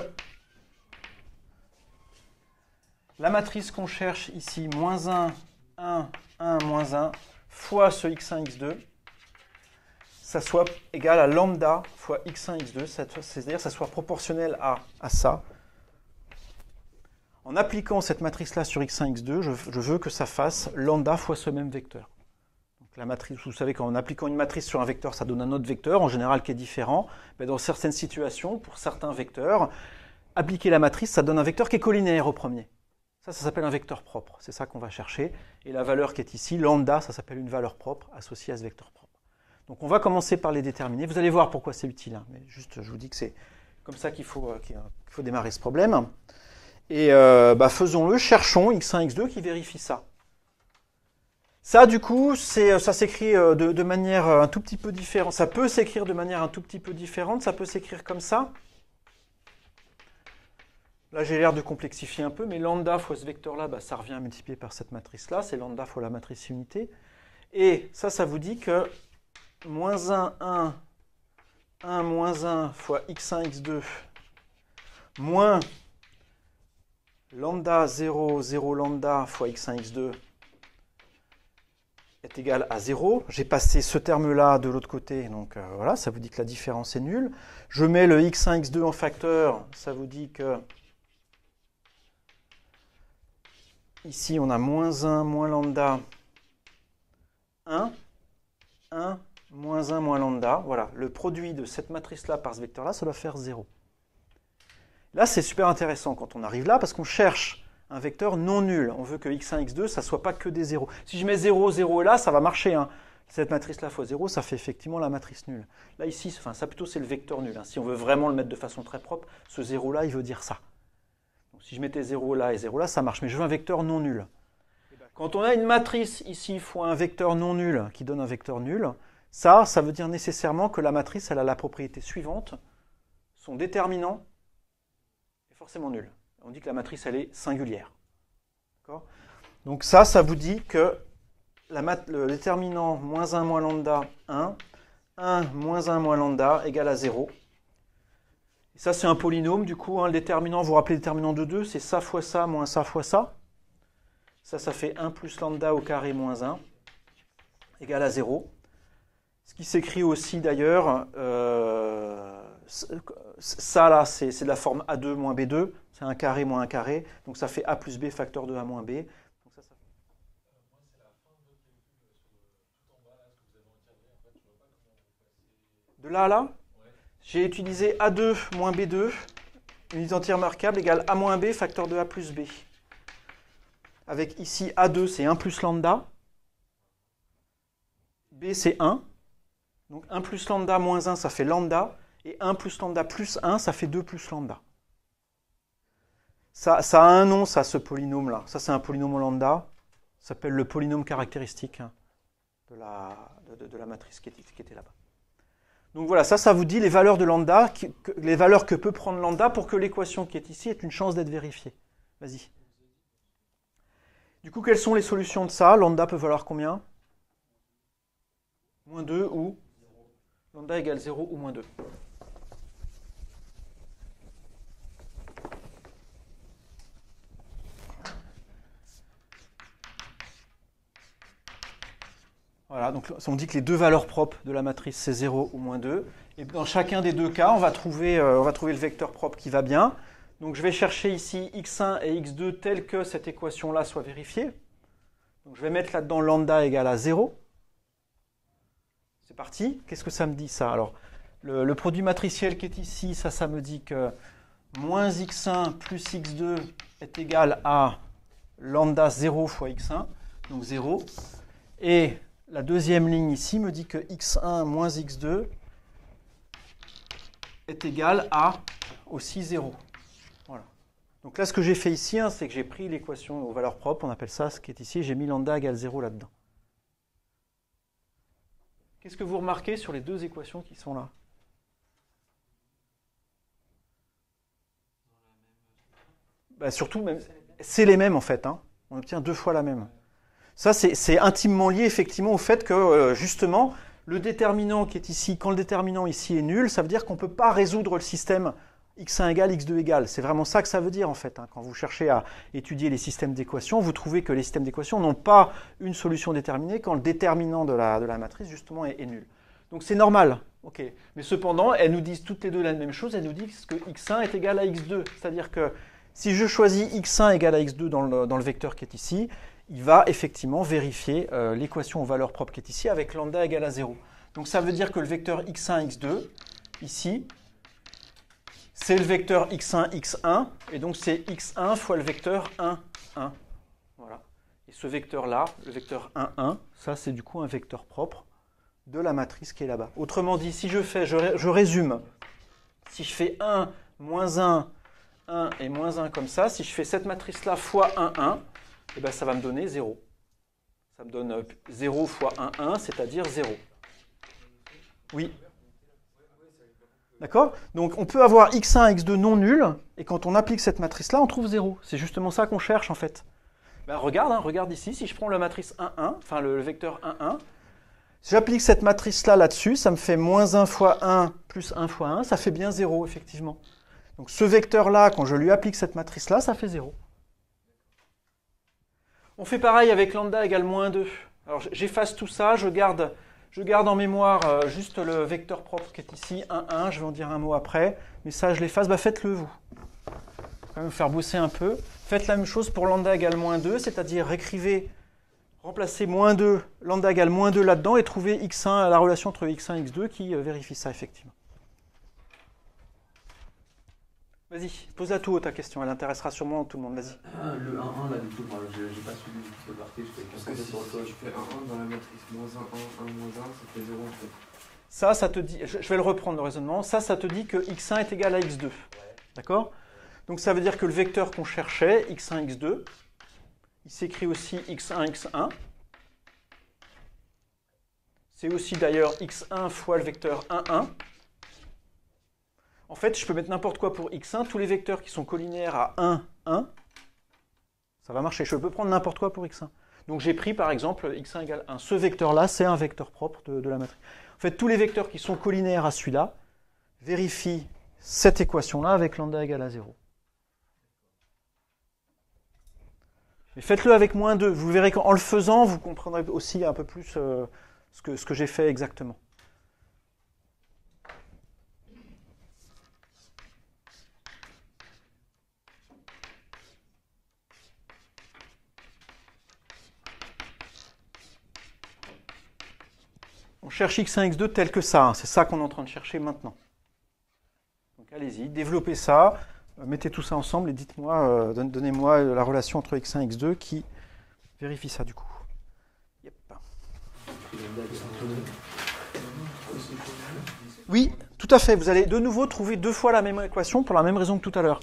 la matrice qu'on cherche ici, moins 1, 1, 1, moins 1, fois ce x1, x2, ça soit égal à lambda fois x1, x2, c'est-à-dire ça soit proportionnel à, à ça. En appliquant cette matrice-là sur x1, x2, je, veux que ça fasse lambda fois ce même vecteur. la matrice, vous savez qu'en appliquant une matrice sur un vecteur, ça donne un autre vecteur, en général qui est différent. Mais dans certaines situations, pour certains vecteurs, appliquer la matrice, ça donne un vecteur qui est collinéaire au premier. Ça, ça s'appelle un vecteur propre. C'est ça qu'on va chercher. Et la valeur qui est ici, lambda, ça s'appelle une valeur propre associée à ce vecteur propre. Donc on va commencer par les déterminer. Vous allez voir pourquoi c'est utile. Hein. Mais juste, je vous dis que c'est comme ça qu'il faut, euh, démarrer ce problème. Et euh, bah, faisons-le, cherchons x1, x2 qui vérifie ça. Ça, du coup, euh, ça s'écrit de, manière un tout petit peu différente. Ça peut s'écrire de manière un tout petit peu différente. Ça peut s'écrire comme ça. Là, j'ai l'air de complexifier un peu, mais lambda fois ce vecteur-là, bah, ça revient à multiplier par cette matrice-là. C'est lambda fois la matrice unité. Et ça, ça vous dit que moins 1, 1, 1, moins 1 fois x1, x2, moins lambda 0, 0 lambda fois x1, x2 est égal à 0. J'ai passé ce terme-là de l'autre côté, donc euh, voilà, ça vous dit que la différence est nulle. Je mets le x1, x2 en facteur, ça vous dit que ici on a moins 1, moins lambda, 1, 1, moins 1 moins lambda, voilà, le produit de cette matrice-là par ce vecteur-là, ça doit faire 0. Là, c'est super intéressant quand on arrive là, parce qu'on cherche un vecteur non nul. On veut que x1, x2, ça ne soit pas que des zéros. Si je mets 0, 0 là, ça va marcher. Hein. Cette matrice-là fois 0, ça fait effectivement la matrice nulle. Là, ici, ça plutôt, c'est le vecteur nul. Hein. Si on veut vraiment le mettre de façon très propre, ce 0-là, il veut dire ça. Donc, si je mettais 0 là et 0 là, ça marche. Mais je veux un vecteur non nul. Quand on a une matrice ici fois un vecteur non nul qui donne un vecteur nul, ça, ça veut dire nécessairement que la matrice, elle a la propriété suivante. Son déterminant est forcément nul. On dit que la matrice, elle est singulière. Donc ça, ça vous dit que la le déterminant moins 1 moins lambda 1, 1 moins 1 moins lambda égale à 0. Et ça, c'est un polynôme, du coup, hein, le déterminant, vous vous rappelez le déterminant de 2, c'est ça fois ça moins ça fois ça. Ça, ça fait 1 plus lambda au carré moins 1 égale à 0. Ce qui s'écrit aussi d'ailleurs, euh, ça là, c'est de la forme A2 moins B2, c'est un carré moins un carré, donc ça fait A plus B facteur de A moins B. De là à là, euh, j'ai utilisé A2 moins B2, une identité remarquable égale A moins B facteur de A plus B. Avec ici A2 c'est 1 plus lambda, B c'est 1, donc 1 plus lambda moins 1, ça fait lambda. Et 1 plus lambda plus 1, ça fait 2 plus lambda. Ça, ça a un nom, ça, ce polynôme-là. Ça, c'est un polynôme lambda. Ça s'appelle le polynôme caractéristique hein, de la, matrice qui était, là-bas. Donc voilà, ça, ça vous dit les valeurs de lambda, les valeurs que peut prendre lambda pour que l'équation qui est ici ait une chance d'être vérifiée. Vas-y. Du coup, quelles sont les solutions de ça Lambda peut valoir combien Moins 2 ou lambda égale 0 ou moins 2. Voilà, donc on dit que les deux valeurs propres de la matrice, c'est 0 ou moins 2. Et dans chacun des deux cas, on va, trouver, euh, on va trouver le vecteur propre qui va bien. Donc je vais chercher ici x1 et x2 tels que cette équation-là soit vérifiée. Donc je vais mettre là-dedans lambda égale à 0. C'est parti. Qu'est-ce que ça me dit ça Alors, le, produit matriciel qui est ici, ça, ça me dit que moins x1 plus x2 est égal à lambda 0 fois x1, donc 0. Et la deuxième ligne ici me dit que x1 moins x2 est égal à aussi 0. Voilà. Donc là, ce que j'ai fait ici, hein, c'est que j'ai pris l'équation aux valeurs propres, on appelle ça ce qui est ici, j'ai mis lambda égale 0 là-dedans. Qu'est-ce que vous remarquez sur les deux équations qui sont là bah, Surtout, c'est les mêmes en fait. Hein. On obtient deux fois la même. Ça, c'est intimement lié effectivement au fait que euh, justement, le déterminant qui est ici, quand le déterminant ici est nul, ça veut dire qu'on ne peut pas résoudre le système x1 égale x2 égale. C'est vraiment ça que ça veut dire en fait. Hein. Quand vous cherchez à étudier les systèmes d'équations, vous trouvez que les systèmes d'équations n'ont pas une solution déterminée quand le déterminant de la, matrice justement est, nul. Donc c'est normal. ok. Mais cependant, elles nous disent toutes les deux la même chose. Elles nous disent que x1 est égal à x2. C'est-à-dire que si je choisis x1 égale à x2 dans le, vecteur qui est ici, il va effectivement vérifier euh, l'équation aux valeurs propres qui est ici avec lambda égale à 0. Donc ça veut dire que le vecteur x1, x2, ici, c'est le vecteur x1, x1, et donc c'est x1 fois le vecteur 1, 1. Voilà. Et ce vecteur-là, le vecteur 1, 1, ça c'est du coup un vecteur propre de la matrice qui est là-bas. Autrement dit, si je fais, je, résume, si je fais 1, moins 1, 1 et moins 1 comme ça, si je fais cette matrice-là fois 1, 1, et ben ça va me donner 0. Ça me donne 0 euh, fois 1, 1, c'est-à-dire 0. Oui D'accord Donc on peut avoir x1, x2 non nuls, et quand on applique cette matrice-là, on trouve 0. C'est justement ça qu'on cherche en fait. Ben, regarde, hein, regarde ici, si je prends la matrice 1, 1, enfin le, vecteur 1, 1, si j'applique cette matrice-là là-dessus, ça me fait moins 1 fois 1 plus 1 fois 1, ça fait bien 0 effectivement. Donc ce vecteur-là, quand je lui applique cette matrice-là, ça fait 0. On fait pareil avec lambda égale moins 2. Alors j'efface tout ça, je garde je garde en mémoire euh, juste le vecteur propre qui est ici, 1, 1. Je vais en dire un mot après. Mais ça, je l'efface. Bah, faites-le vous. vais vous faire bosser un peu. Faites la même chose pour lambda égale moins 2, c'est-à-dire réécrivez, remplacez moins 2, lambda égale moins 2 là-dedans et trouvez x1, la relation entre x1 et x2 qui euh, vérifie ça effectivement. Vas-y, pose à tout haut ta question, elle intéressera sûrement tout le monde, vas-y. Ah, le 1-1 là du coup, moi j'ai pas suivi le je fais Parce que si, je fais 1-1 dans la matrice, moins 1, 1, 1, 1, ça fait 0 en fait. Ça, ça te dit, je, vais le reprendre le raisonnement, ça, ça te dit que x1 est égal à x2. D'accord Donc ça veut dire que le vecteur qu'on cherchait, x1, x2, il s'écrit aussi x1, x1. C'est aussi d'ailleurs x1 fois le vecteur 1, 1. En fait, je peux mettre n'importe quoi pour x1. Tous les vecteurs qui sont collinaires à 1, 1, ça va marcher. Je peux prendre n'importe quoi pour x1. Donc j'ai pris par exemple x1 égale 1. Ce vecteur-là, c'est un vecteur propre de, la matrice. En fait, tous les vecteurs qui sont collinéaires à celui-là vérifient cette équation-là avec lambda égale à 0. Mais faites-le avec moins 2. Vous verrez qu'en le faisant, vous comprendrez aussi un peu plus euh, ce que j'ai fait exactement. On cherche x1, x2 tel que ça. Hein. C'est ça qu'on est en train de chercher maintenant. Donc allez-y, développez ça, euh, mettez tout ça ensemble et dites-moi, euh, donnez-moi la relation entre x1 et x2 qui vérifie ça du coup. Oui, tout à fait. Vous allez de nouveau trouver deux fois la même équation pour la même raison que tout à l'heure.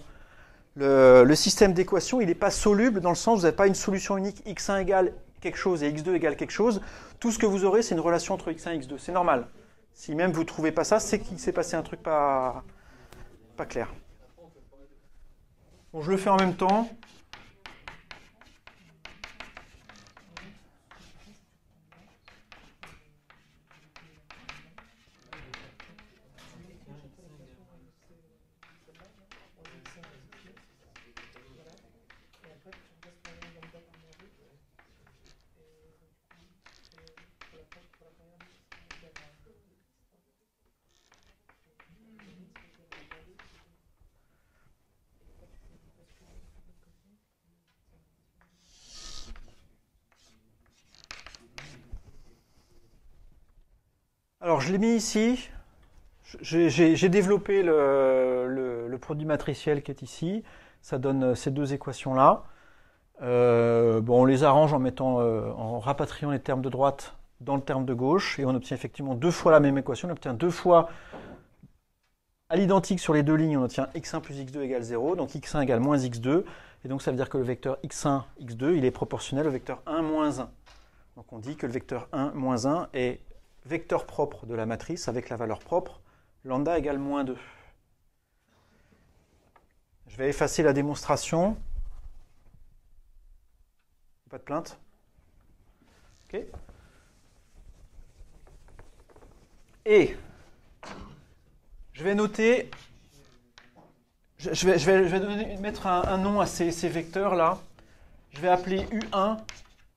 Le, système d'équation, il n'est pas soluble dans le sens où vous n'avez pas une solution unique x1 égale quelque chose et x2 égale quelque chose, tout ce que vous aurez, c'est une relation entre x1 et x2. C'est normal. Si même vous ne trouvez pas ça, c'est qu'il s'est passé un truc pas, pas clair. je le fais en même temps. je l'ai mis ici. J'ai développé le, produit matriciel qui est ici. Ça donne euh, ces deux équations-là. Euh, bon, on les arrange en mettant, euh, en rapatriant les termes de droite dans le terme de gauche, et on obtient effectivement deux fois la même équation. On obtient deux fois à l'identique sur les deux lignes, on obtient x1 plus x2 égale 0, donc x1 égale moins x2, et donc ça veut dire que le vecteur x1, x2, il est proportionnel au vecteur 1 moins 1. Donc on dit que le vecteur 1 moins 1 est vecteur propre de la matrice avec la valeur propre, lambda égale moins 2. Je vais effacer la démonstration. Pas de plainte. OK. Et je vais noter, je, vais, mettre un, nom à ces, ces vecteurs-là. Je vais appeler U1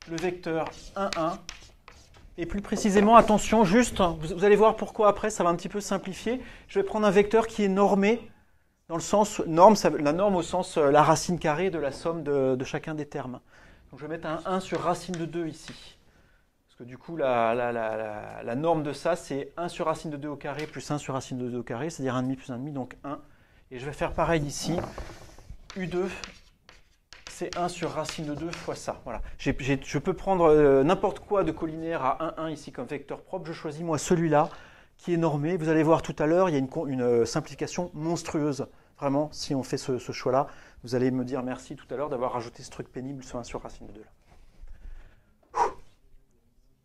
le vecteur 1, 1 et plus précisément, attention, juste, vous allez voir pourquoi après, ça va un petit peu simplifier. Je vais prendre un vecteur qui est normé, dans le sens, norme, la norme au sens euh, la racine carrée de la somme de, chacun des termes. Donc je vais mettre un 1 sur racine de 2 ici. Parce que du coup, la, la, la norme de ça, c'est 1 sur racine de 2 au carré plus 1 sur racine de 2 au carré, c'est-à-dire 1,5 plus 1,5, donc 1. Et je vais faire pareil ici, U2 c'est 1 sur racine de 2 fois ça. Voilà. je peux prendre euh, n'importe quoi de collinaire à 1, 1 ici comme vecteur propre. Je choisis moi celui-là qui est normé. Vous allez voir tout à l'heure, il y a une, euh, simplification monstrueuse. Vraiment, si on fait ce, choix-là, vous allez me dire merci tout à l'heure d'avoir rajouté ce truc pénible, sur 1 sur racine de 2.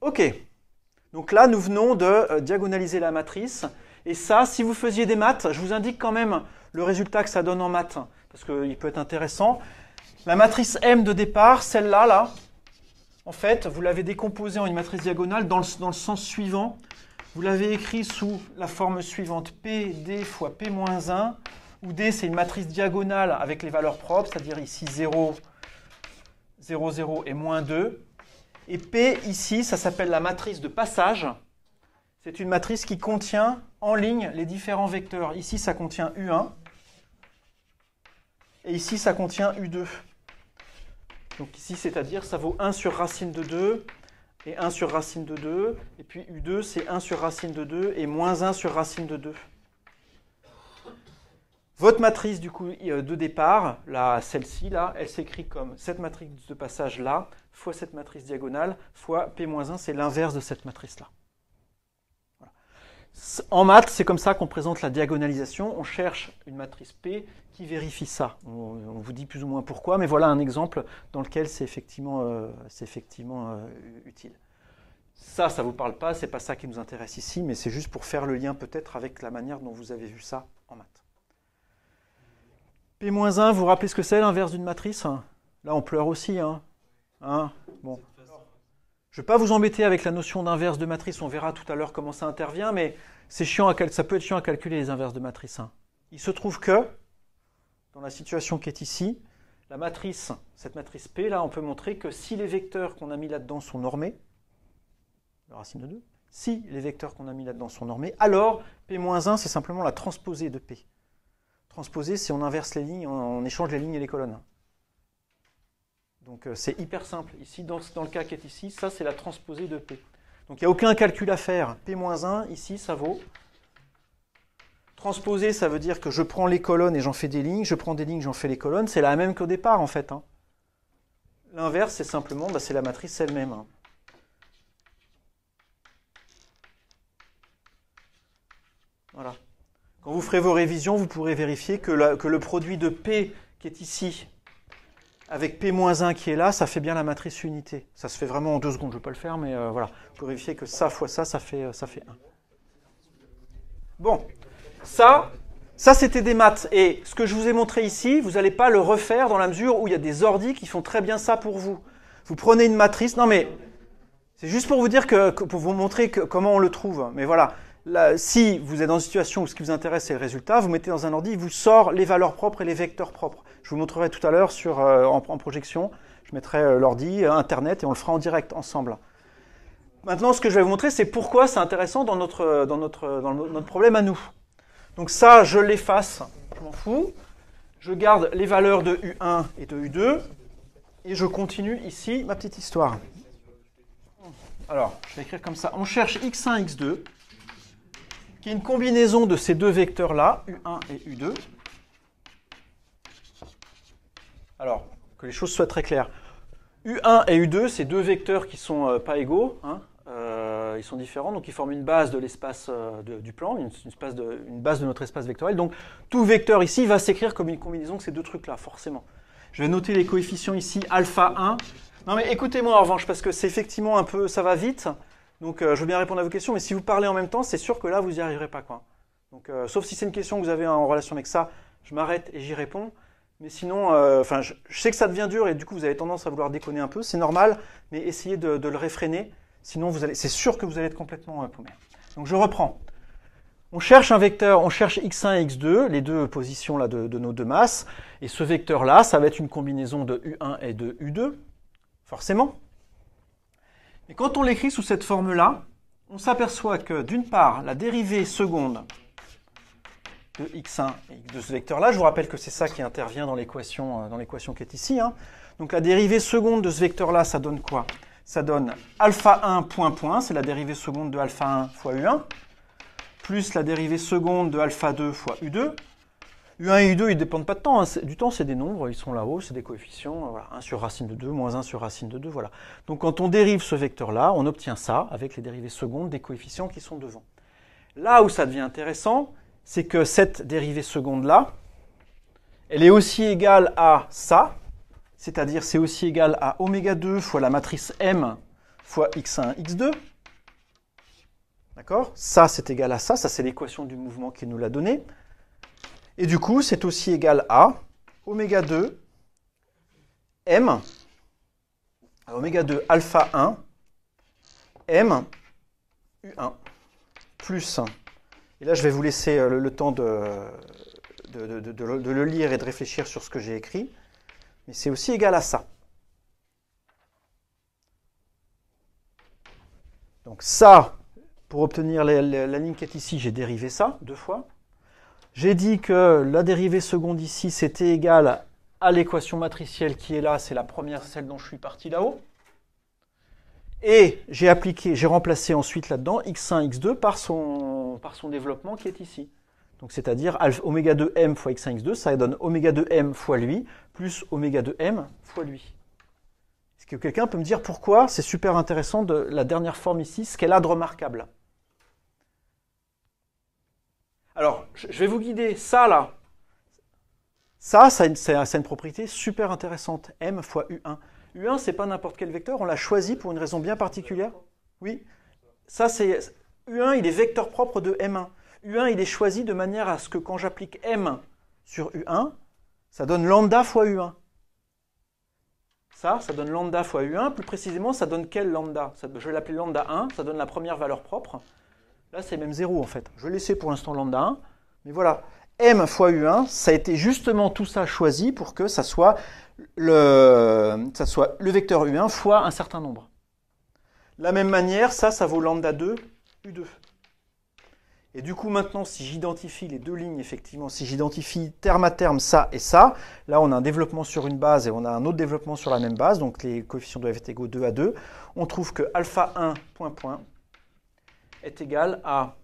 Ok. Donc là, nous venons de euh, diagonaliser la matrice. Et ça, si vous faisiez des maths, je vous indique quand même le résultat que ça donne en maths, parce qu'il peut être intéressant. La matrice M de départ, celle-là, là, en fait, vous l'avez décomposée en une matrice diagonale dans le, sens suivant. Vous l'avez écrit sous la forme suivante, P, D fois P-1, où D, c'est une matrice diagonale avec les valeurs propres, c'est-à-dire ici 0, 0, 0 et moins 2. Et P, ici, ça s'appelle la matrice de passage. C'est une matrice qui contient en ligne les différents vecteurs. Ici, ça contient U1. Et ici, ça contient U2. Donc ici, c'est-à-dire, ça vaut 1 sur racine de 2 et 1 sur racine de 2. Et puis U2, c'est 1 sur racine de 2 et moins 1 sur racine de 2. Votre matrice du coup euh, de départ, celle-ci là, elle s'écrit comme cette matrice de passage là fois cette matrice diagonale fois P-1, c'est l'inverse de cette matrice là. En maths, c'est comme ça qu'on présente la diagonalisation. On cherche une matrice P qui vérifie ça. On, vous dit plus ou moins pourquoi, mais voilà un exemple dans lequel c'est effectivement, euh, effectivement euh, utile. Ça, ça ne vous parle pas, c'est pas ça qui nous intéresse ici, mais c'est juste pour faire le lien peut-être avec la manière dont vous avez vu ça en maths. P-1, vous vous rappelez ce que c'est l'inverse d'une matrice Là, on pleure aussi. Hein, hein bon. Je ne vais pas vous embêter avec la notion d'inverse de matrice, on verra tout à l'heure comment ça intervient, mais c'est chiant à ça peut être chiant à calculer les inverses de matrice. 1. Hein. Il se trouve que, dans la situation qui est ici, la matrice, cette matrice P, là, on peut montrer que si les vecteurs qu'on a mis là-dedans sont normés, la racine de 2, si les vecteurs qu'on a mis là-dedans sont normés, alors P-1, c'est simplement la transposée de P. Transposée, c'est on inverse les lignes, on échange les lignes et les colonnes. Donc euh, c'est hyper simple. Ici, dans, dans, le cas qui est ici, ça c'est la transposée de P. Donc il n'y a aucun calcul à faire. P-1, ici, ça vaut. Transposer, ça veut dire que je prends les colonnes et j'en fais des lignes, je prends des lignes, j'en fais les colonnes, c'est la même qu'au départ en fait. Hein. L'inverse, c'est simplement, bah, c'est la matrice elle-même. Hein. Voilà. Quand vous ferez vos révisions, vous pourrez vérifier que, que le produit de P qui est ici avec P-1 qui est là, ça fait bien la matrice unité. Ça se fait vraiment en deux secondes, je ne vais pas le faire, mais euh, voilà. Pour vérifier que ça fois ça, ça fait, euh, ça fait 1. Bon, ça, ça c'était des maths. Et ce que je vous ai montré ici, vous n'allez pas le refaire dans la mesure où il y a des ordi qui font très bien ça pour vous. Vous prenez une matrice, non mais c'est juste pour vous dire que, pour vous montrer comment on le trouve. Mais voilà, si vous êtes dans une situation où ce qui vous intéresse c'est le résultat, vous mettez dans un ordi, il vous sort les valeurs propres et les vecteurs propres. Je vous montrerai tout à l'heure sur euh, en, projection, je mettrai euh, l'ordi, euh, internet et on le fera en direct ensemble. Maintenant, ce que je vais vous montrer, c'est pourquoi c'est intéressant dans notre dans notre dans notre problème à nous. Donc ça, je l'efface, je m'en fous. Je garde les valeurs de U1 et de U2 et je continue ici ma petite histoire. Alors, je vais écrire comme ça. On cherche x1, x2 qui est une combinaison de ces deux vecteurs-là, U1 et U2. Alors, que les choses soient très claires. U1 et U2, c'est deux vecteurs qui ne sont euh, pas égaux. Hein. Euh, ils sont différents, donc ils forment une base de l'espace euh, du plan, une, une, base de notre espace vectoriel. Donc tout vecteur ici va s'écrire comme une combinaison de ces deux trucs-là, forcément. Je vais noter les coefficients ici, alpha 1. Non mais écoutez-moi en revanche, parce que c'est effectivement un peu, ça va vite. Donc, euh, je veux bien répondre à vos questions, mais si vous parlez en même temps, c'est sûr que là, vous n'y arriverez pas. Quoi. Donc, euh, sauf si c'est une question que vous avez en relation avec ça, je m'arrête et j'y réponds. Mais sinon, euh, enfin, je, sais que ça devient dur et du coup, vous avez tendance à vouloir déconner un peu. C'est normal, mais essayez de, le réfréner. Sinon, vous allez, c'est sûr que vous allez être complètement paumé. Donc, je reprends. On cherche un vecteur, on cherche x1 et x2, les deux positions là de, de nos deux masses. Et ce vecteur-là, ça va être une combinaison de u1 et de u2, forcément. Et quand on l'écrit sous cette forme-là, on s'aperçoit que d'une part, la dérivée seconde de x1 et de ce vecteur-là, je vous rappelle que c'est ça qui intervient dans l'équation, euh, dans l'équation qui est ici. Hein. Donc la dérivée seconde de ce vecteur-là, ça donne quoi Ça donne alpha 1 point point, c'est la dérivée seconde de alpha 1 fois u1, plus la dérivée seconde de alpha 2 fois u2, U1 et U2, ils ne dépendent pas de temps. Hein. Du temps, c'est des nombres, ils sont là-haut, c'est des coefficients. Euh, voilà. 1 sur racine de 2, moins 1 sur racine de 2, voilà. Donc quand on dérive ce vecteur-là, on obtient ça avec les dérivées secondes des coefficients qui sont devant. Là où ça devient intéressant, c'est que cette dérivée seconde-là, elle est aussi égale à ça, c'est-à-dire c'est aussi égal à oméga 2 fois la matrice M fois x1, x2. D'accord Ça, c'est égal à ça, ça c'est l'équation du mouvement qui nous l'a donnée. Et du coup, c'est aussi égal à oméga 2 m, oméga 2 alpha 1 m u1 plus. Et là, je vais vous laisser euh, le, temps de, de, le, lire et de réfléchir sur ce que j'ai écrit. Mais c'est aussi égal à ça. Donc ça, pour obtenir la, la ligne qui est ici, j'ai dérivé ça deux fois. J'ai dit que la dérivée seconde ici, c'était égal à l'équation matricielle qui est là, c'est la première, celle dont je suis parti là-haut. Et j'ai appliqué, j'ai remplacé ensuite là-dedans x1, x2 par son, par son développement qui est ici. Donc c'est-à-dire oméga 2m fois x1, x2, ça donne oméga 2m fois lui, plus oméga 2m fois lui. Est-ce que quelqu'un peut me dire pourquoi c'est super intéressant de la dernière forme ici, ce qu'elle a de remarquable alors, je vais vous guider. Ça, là, ça, c'est une, propriété super intéressante. M fois U1. U1, c'est pas n'importe quel vecteur. On l'a choisi pour une raison bien particulière. Oui. Ça, c'est U1, il est vecteur propre de M1. U1, il est choisi de manière à ce que quand j'applique M sur U1, ça donne lambda fois U1. Ça, ça donne lambda fois U1. Plus précisément, ça donne quel lambda Je vais l'appeler lambda 1, ça donne la première valeur propre. Là, c'est même 0 en fait. Je vais laisser pour l'instant lambda 1. Mais voilà, m fois u1, ça a été justement tout ça choisi pour que ça soit le, ça soit le vecteur u1 fois un certain nombre. De la même manière, ça, ça vaut lambda 2, u2. Et du coup, maintenant, si j'identifie les deux lignes, effectivement, si j'identifie terme à terme ça et ça, là, on a un développement sur une base et on a un autre développement sur la même base, donc les coefficients doivent être égaux 2 à 2. On trouve que alpha 1, point, point, est égal à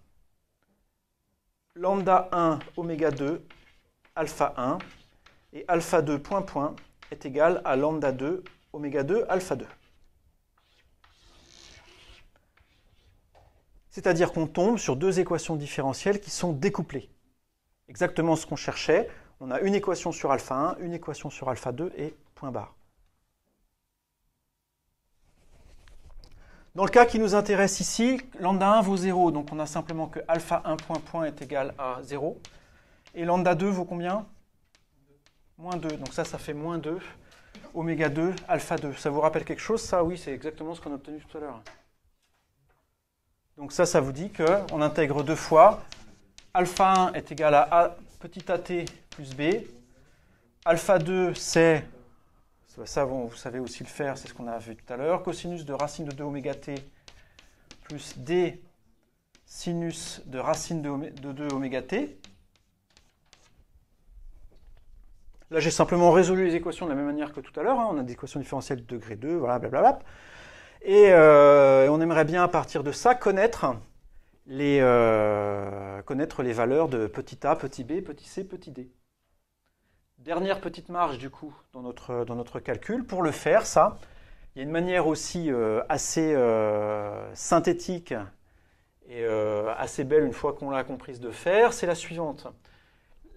lambda 1 oméga 2 alpha 1 et alpha 2 point point est égal à lambda 2 oméga 2 alpha 2. C'est-à-dire qu'on tombe sur deux équations différentielles qui sont découplées. Exactement ce qu'on cherchait. On a une équation sur alpha 1, une équation sur alpha 2 et point barre. Dans le cas qui nous intéresse ici, lambda 1 vaut 0, donc on a simplement que alpha 1 point point est égal à 0. Et lambda 2 vaut combien Moins 2, donc ça, ça fait moins 2, oméga 2, alpha 2. Ça vous rappelle quelque chose Ça, oui, c'est exactement ce qu'on a obtenu tout à l'heure. Donc ça, ça vous dit qu'on intègre deux fois alpha 1 est égal à a petit at plus b, alpha 2 c'est ça, vous, savez aussi le faire, c'est ce qu'on a vu tout à l'heure. Cosinus de racine de 2 oméga t plus d sinus de racine de, 2 oméga t. Là, j'ai simplement résolu les équations de la même manière que tout à l'heure. Hein. On a des équations différentielles de degré 2, voilà, blablabla. Euh, et on aimerait bien, à partir de ça, connaître les, euh, connaître les valeurs de petit a, petit b, petit c, petit d. Dernière petite marge du coup dans notre, dans notre calcul. Pour le faire, ça, il y a une manière aussi euh, assez euh, synthétique et euh, assez belle une fois qu'on l'a comprise de faire, c'est la suivante.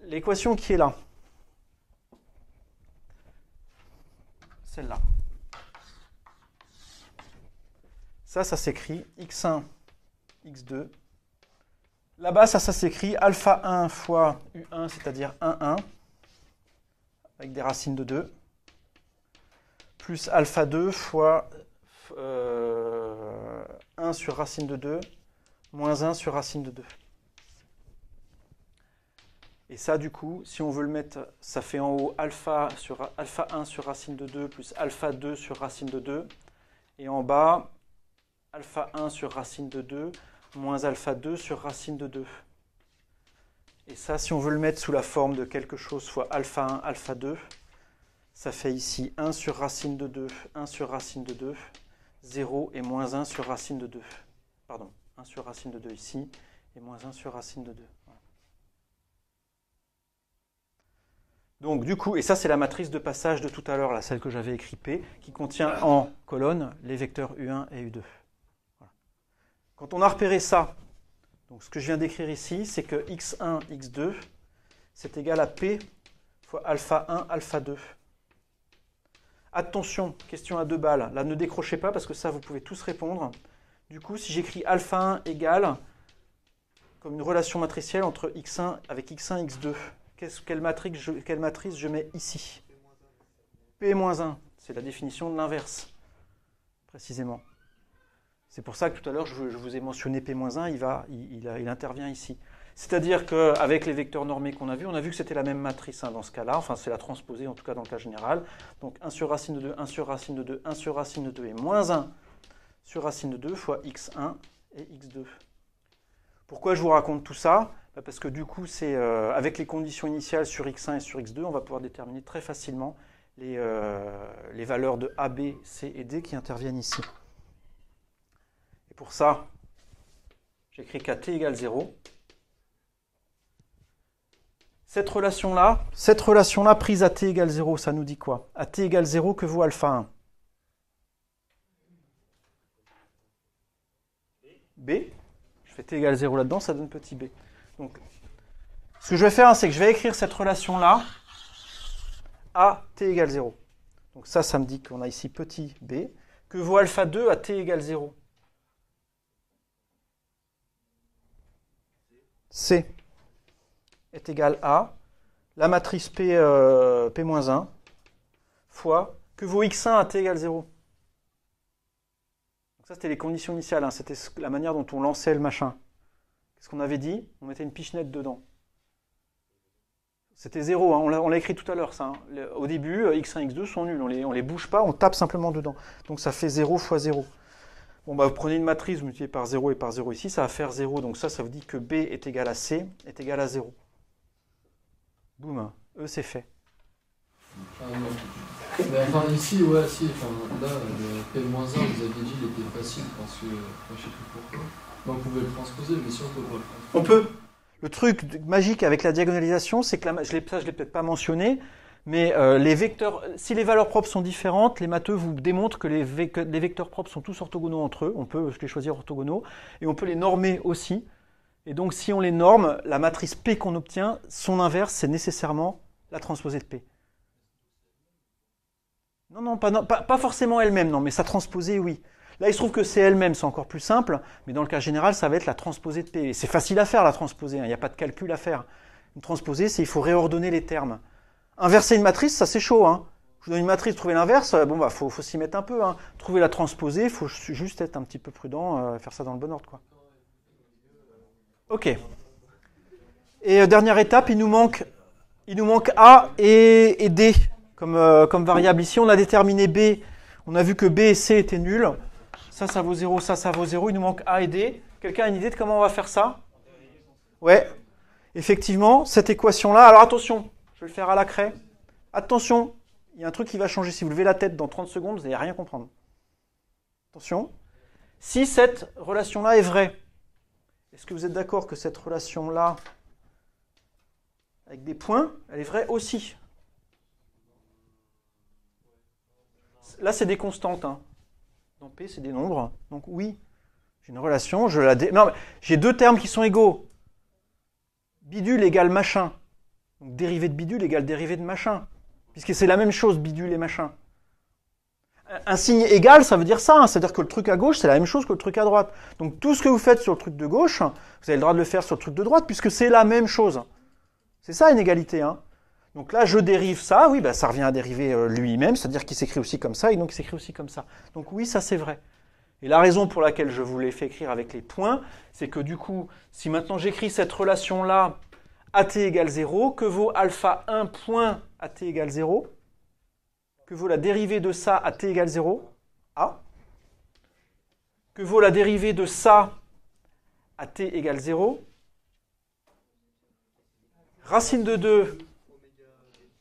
L'équation qui est là, celle-là. Ça, ça s'écrit x1, x2. Là-bas, ça, ça s'écrit alpha 1 fois u1, c'est-à-dire 1, 1 avec des racines de 2, plus alpha 2 fois 1 euh, sur racine de 2, moins 1 sur racine de 2. Et ça, du coup, si on veut le mettre, ça fait en haut alpha, sur, alpha 1 sur racine de 2 plus alpha 2 sur racine de 2. Et en bas, alpha 1 sur racine de 2 moins alpha 2 sur racine de 2. Et ça, si on veut le mettre sous la forme de quelque chose soit alpha 1, alpha 2, ça fait ici 1 sur racine de 2, 1 sur racine de 2, 0 et moins 1 sur racine de 2. Pardon, 1 sur racine de 2 ici, et moins 1 sur racine de 2. Donc du coup, et ça c'est la matrice de passage de tout à l'heure, celle que j'avais écrite qui contient en colonne les vecteurs U1 et U2. Quand on a repéré ça, donc ce que je viens d'écrire ici, c'est que x1, x2, c'est égal à p fois alpha 1, alpha 2. Attention, question à deux balles. Là, ne décrochez pas parce que ça, vous pouvez tous répondre. Du coup, si j'écris alpha 1 égale, comme une relation matricielle entre x1 avec x1, x2, quelle, matrice je, quelle matrice je mets ici P-1, c'est la définition de l'inverse, précisément. C'est pour ça que tout à l'heure, je, vous ai mentionné P-1, il, intervient ici. C'est-à-dire qu'avec les vecteurs normés qu'on a vus, on a vu que c'était la même matrice hein, dans ce cas-là, enfin c'est la transposée en tout cas dans le cas général. Donc 1 sur racine de 2, 1 sur racine de 2, 1 sur racine de 2 et moins 1 sur racine de 2 fois x1 et x2. Pourquoi je vous raconte tout ça bah, Parce que du coup, c'est euh, avec les conditions initiales sur x1 et sur x2, on va pouvoir déterminer très facilement euh, les valeurs de a, b, c et d qui interviennent ici pour ça, j'écris qu'à t égale 0. Cette relation-là, cette relation-là prise à t égale 0, ça nous dit quoi À t égale 0, que vaut alpha 1 B. Je fais t égale 0 là-dedans, ça donne petit b. Donc, ce que je vais faire, c'est que je vais écrire cette relation-là à t égale 0. Donc ça, ça me dit qu'on a ici petit b, que vaut alpha 2 à t égale 0. C est égal à la matrice P, euh, P-1 fois que vaut x1 à t égale 0. Donc ça, c'était les conditions initiales. Hein. C'était la manière dont on lançait le machin. Qu'est-ce qu'on avait dit On mettait une pichenette dedans. C'était 0. Hein. On l'a écrit tout à l'heure, ça. Hein. Au début, x1 euh, x2 sont nuls. On les, on les bouge pas, on tape simplement dedans. Donc ça fait 0 fois 0. Bon, bah, vous prenez une matrice, vous multipliez par 0 et par 0 ici, ça va faire 0. Donc ça, ça vous dit que B est égal à C est égal à 0. Boum, E c'est fait. Ah, mais enfin, ici, ouais, si, enfin, là, le P-1, vous avez dit, il était facile parce que, je ne sais plus pourquoi. on pouvait le transposer, mais si on peut le transposer. On peut. Le truc magique avec la diagonalisation, c'est que la, je ne je l'ai peut-être pas mentionné, mais euh, les vecteurs, si les valeurs propres sont différentes, les matheux vous démontrent que les, vecteurs propres sont tous orthogonaux entre eux. On peut les choisir orthogonaux et on peut les normer aussi. Et donc, si on les norme, la matrice P qu'on obtient, son inverse, c'est nécessairement la transposée de P. Non, non, pas, forcément elle-même, non, mais sa transposée, oui. Là, il se trouve que c'est elle-même, c'est encore plus simple, mais dans le cas général, ça va être la transposée de P. C'est facile à faire, la transposée, hein, il n'y a pas de calcul à faire. Une transposée, c'est il faut réordonner les termes. Inverser une matrice, ça c'est chaud. Hein. Je vous donne une matrice, trouver l'inverse, euh, bon bah faut, s'y mettre un peu. Hein. Trouver la transposée, faut juste être un petit peu prudent, euh, faire ça dans le bon ordre. Quoi. Ok. Et euh, dernière étape, il nous manque, il nous manque A et, D comme, variable. Ici, on a déterminé B. On a vu que B et C étaient nuls. Ça, ça vaut 0, ça, ça vaut 0. Il nous manque A et D. Quelqu'un a une idée de comment on va faire ça Ouais. Effectivement, cette équation-là. Alors attention, le faire à la craie. Attention, il y a un truc qui va changer. Si vous levez la tête dans 30 secondes, vous n'allez rien comprendre. Attention. Si cette relation-là est vraie, est-ce que vous êtes d'accord que cette relation-là, avec des points, elle est vraie aussi Là, c'est des constantes. Hein. Dans P, c'est des nombres. Donc oui, j'ai une relation, je la dé... Non, j'ai deux termes qui sont égaux. Bidule égale machin. Donc dérivé de bidule égale dérivé de machin, puisque c'est la même chose, bidule et machin. Un signe égal, ça veut dire ça, hein. c'est-à-dire que le truc à gauche, c'est la même chose que le truc à droite. Donc tout ce que vous faites sur le truc de gauche, vous avez le droit de le faire sur le truc de droite, puisque c'est la même chose. C'est ça une égalité. Hein. Donc là, je dérive ça, oui, bah, ça revient à dériver euh, lui-même, c'est-à-dire qu'il s'écrit aussi comme ça, et donc il s'écrit aussi comme ça. Donc oui, ça c'est vrai. Et la raison pour laquelle je vous l'ai fait écrire avec les points, c'est que du coup, si maintenant j'écris cette relation-là t égale 0. Que vaut alpha 1 point t égale 0 Que vaut la dérivée de ça à t égale 0 A. Que vaut la dérivée de ça à t égale 0 Racine de 2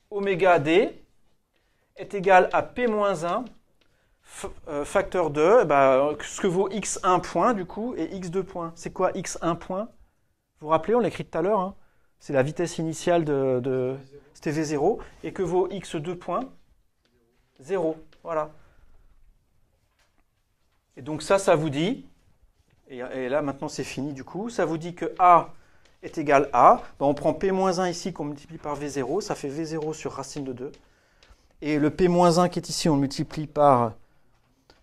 oméga d est égal à p-1 euh, facteur 2, eh ben, ce que vaut x1 point du coup et x2 point. C'est quoi x1 point Vous vous rappelez, on l'a écrit tout à l'heure. Hein c'est la vitesse initiale de, c'était V0, et que vaut x2 points 0. Voilà. Et donc ça, ça vous dit, et, là maintenant c'est fini du coup, ça vous dit que A est égal à, ben, on prend P-1 ici qu'on multiplie par V0, ça fait V0 sur racine de 2. Et le P-1 qui est ici, on le multiplie par,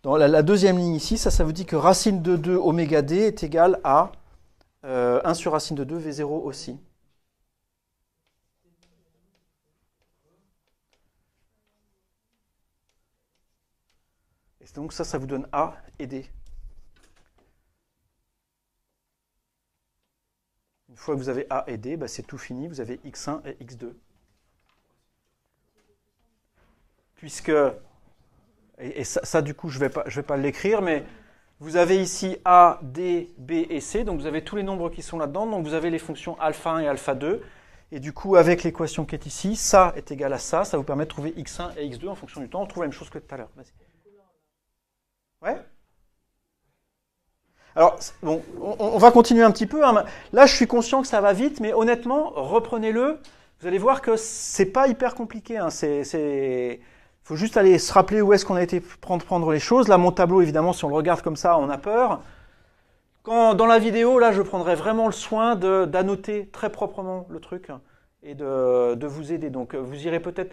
dans la, deuxième ligne ici, ça, ça vous dit que racine de 2 oméga D est égal à 1 euh, sur racine de 2 V0 aussi. Donc ça, ça vous donne A et D. Une fois que vous avez A et D, bah, c'est tout fini, vous avez X1 et X2. Puisque, et, ça, du coup je ne vais pas, pas l'écrire, mais vous avez ici A, D, B et C, donc vous avez tous les nombres qui sont là-dedans, donc vous avez les fonctions alpha 1 et alpha 2, et du coup avec l'équation qui est ici, ça est égal à ça, ça vous permet de trouver X1 et X2 en fonction du temps, on trouve la même chose que tout à l'heure. Ouais alors, bon, on, va continuer un petit peu. Hein, là, je suis conscient que ça va vite, mais honnêtement, reprenez-le. Vous allez voir que c'est pas hyper compliqué. Hein. C'est, faut juste aller se rappeler où est-ce qu'on a été prendre, prendre les choses. Là, mon tableau, évidemment, si on le regarde comme ça, on a peur. Quand, dans la vidéo, là, je prendrai vraiment le soin d'annoter très proprement le truc et de vous aider. Donc, euh, vous irez peut-être.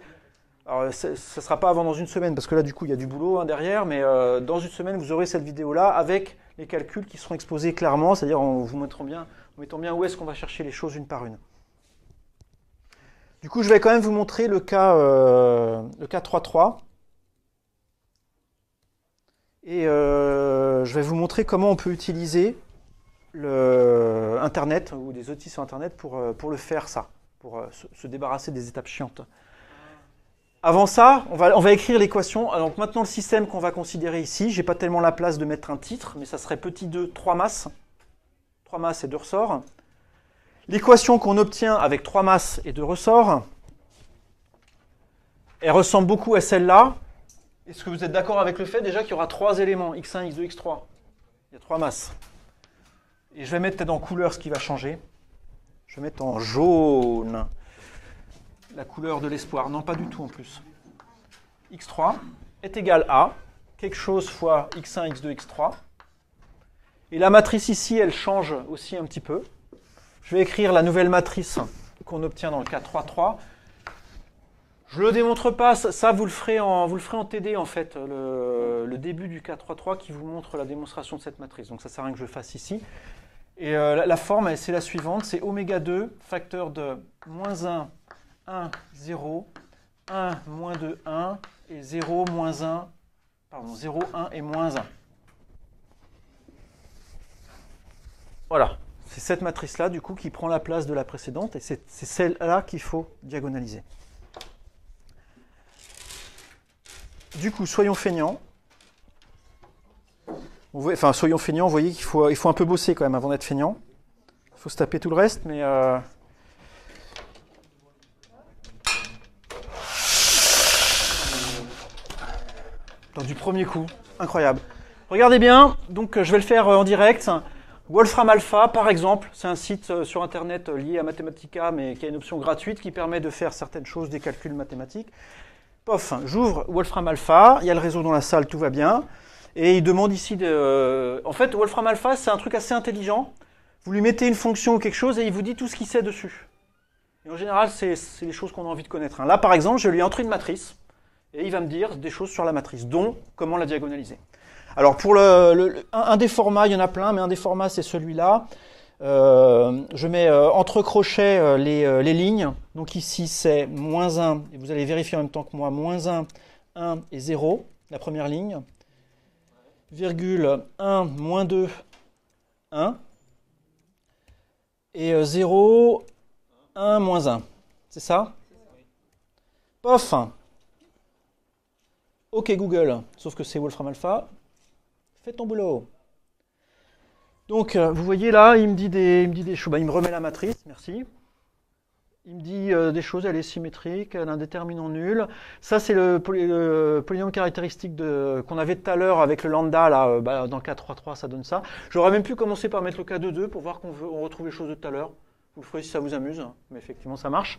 Alors, ça ne sera pas avant dans une semaine, parce que là, du coup, il y a du boulot hein, derrière, mais euh, dans une semaine, vous aurez cette vidéo-là avec les calculs qui seront exposés clairement, c'est-à-dire en vous mettant bien, où est-ce qu'on va chercher les choses une par une. Du coup, je vais quand même vous montrer le cas, 3.3. Euh, Et euh, je vais vous montrer comment on peut utiliser le Internet ou des outils sur Internet pour, le faire, ça, pour se débarrasser des étapes chiantes. Avant ça, on va, on va écrire l'équation. Donc maintenant, le système qu'on va considérer ici, je n'ai pas tellement la place de mettre un titre, mais ça serait petit 2, 3 masses. 3 masses et 2 ressorts. L'équation qu'on obtient avec 3 masses et 2 ressorts, elle ressemble beaucoup à celle-là. Est-ce que vous êtes d'accord avec le fait déjà qu'il y aura 3 éléments, x1, x2, x3 Il y a 3 masses. Et je vais mettre peut-être en couleur ce qui va changer. Je vais mettre en jaune la couleur de l'espoir. Non, pas du tout en plus. x3 est égal à quelque chose fois x1, x2, x3. Et la matrice ici, elle change aussi un petit peu. Je vais écrire la nouvelle matrice qu'on obtient dans le cas 3, 3. Je ne le démontre pas, ça vous le ferez en, vous le ferez en TD en fait, le, début du cas 3 3 qui vous montre la démonstration de cette matrice. Donc ça ne sert à rien que je fasse ici. Et euh, la, la, forme, c'est la suivante, c'est oméga 2 facteur de moins 1 1, 0, 1, moins 2, 1, et 0, moins 1, pardon, 0, 1 et moins 1. Voilà, c'est cette matrice-là, du coup, qui prend la place de la précédente, et c'est celle-là qu'il faut diagonaliser. Du coup, soyons feignants. Enfin, soyons feignants, vous voyez qu'il faut, il faut un peu bosser quand même avant d'être feignant. Il faut se taper tout le reste, mais... Euh, du premier coup. Incroyable. Regardez bien. Donc, euh, je vais le faire euh, en direct. Wolfram Alpha, par exemple, c'est un site euh, sur Internet lié à Mathematica, mais qui a une option gratuite qui permet de faire certaines choses, des calculs mathématiques. Pof, j'ouvre Wolfram Alpha, il y a le réseau dans la salle, tout va bien. Et il demande ici de... En fait, Wolfram Alpha, c'est un truc assez intelligent. Vous lui mettez une fonction ou quelque chose et il vous dit tout ce qu'il sait dessus. Et en général, c'est les choses qu'on a envie de connaître. Hein. Là, par exemple, je lui ai entré une matrice et il va me dire des choses sur la matrice, dont comment la diagonaliser. Alors pour le, un, des formats, il y en a plein, mais un des formats c'est celui-là. Euh, je mets euh, entre crochets euh, les, les, lignes. Donc ici c'est moins 1, et vous allez vérifier en même temps que moi, moins 1, 1 et 0, la première ligne. Virgule 1, moins 2, 1. Et 0, 1, moins 1. C'est ça Pof Ok Google, sauf que c'est Wolfram Alpha, fais ton boulot. Donc euh, vous voyez là, il me dit des, il me, dit des choses, bah, il me remet la matrice, merci. Il me dit euh, des choses, elle est symétrique, elle a un déterminant nul. Ça c'est le, polynôme caractéristique qu'on avait tout à l'heure avec le lambda, là, euh, bah, dans le cas 3, ça donne ça. J'aurais même pu commencer par mettre le cas 2, 2 pour voir qu'on retrouve les choses de tout à l'heure. Vous le ferez si ça vous amuse, hein, mais effectivement ça marche.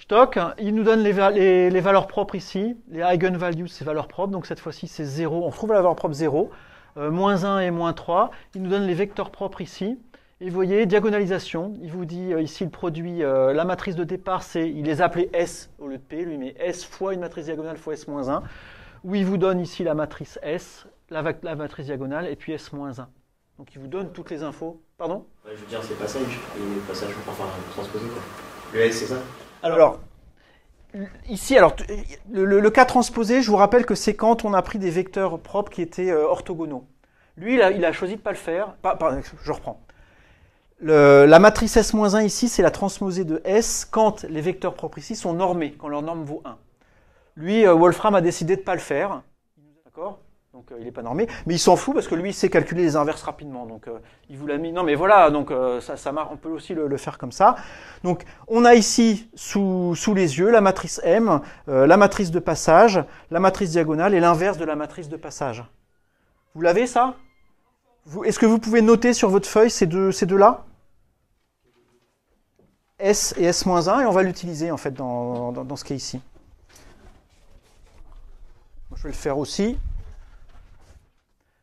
Stock, il nous donne les, valeurs propres ici, les eigenvalues, c'est valeurs propres, donc cette fois-ci c'est 0, on trouve la valeur propre 0, euh, moins 1 et moins 3, il nous donne les vecteurs propres ici, et vous voyez, diagonalisation, il vous dit euh, ici le produit, euh, la matrice de départ, c'est, il les appelait S au lieu de P, lui met S fois une matrice diagonale fois S-1, moins où il vous donne ici la matrice S, la, matrice diagonale, et puis S-1. moins Donc il vous donne toutes les infos. Pardon Je veux dire, c'est passage, et passage, enfin transposé quoi. Le S c'est ça alors, Ici, alors le, cas transposé, je vous rappelle que c'est quand on a pris des vecteurs propres qui étaient euh, orthogonaux. Lui, il a, choisi de pas le faire. Pas, je reprends. la matrice S-1 ici, c'est la transposée de S quand les vecteurs propres ici sont normés, quand leur norme vaut 1. Lui, euh, Wolfram a décidé de ne pas le faire. D'accord donc euh, il n'est pas normé, mais il s'en fout parce que lui il sait calculer les inverses rapidement. Donc euh, il vous l'a mis. Non mais voilà, donc euh, ça, ça On peut aussi le, faire comme ça. Donc on a ici sous, les yeux la matrice M, la matrice de passage, la matrice diagonale et l'inverse de la matrice de passage. Vous l'avez ça Est-ce que vous pouvez noter sur votre feuille ces deux là S et S-1 et on va l'utiliser en fait dans, dans ce cas ici. Je vais le faire aussi.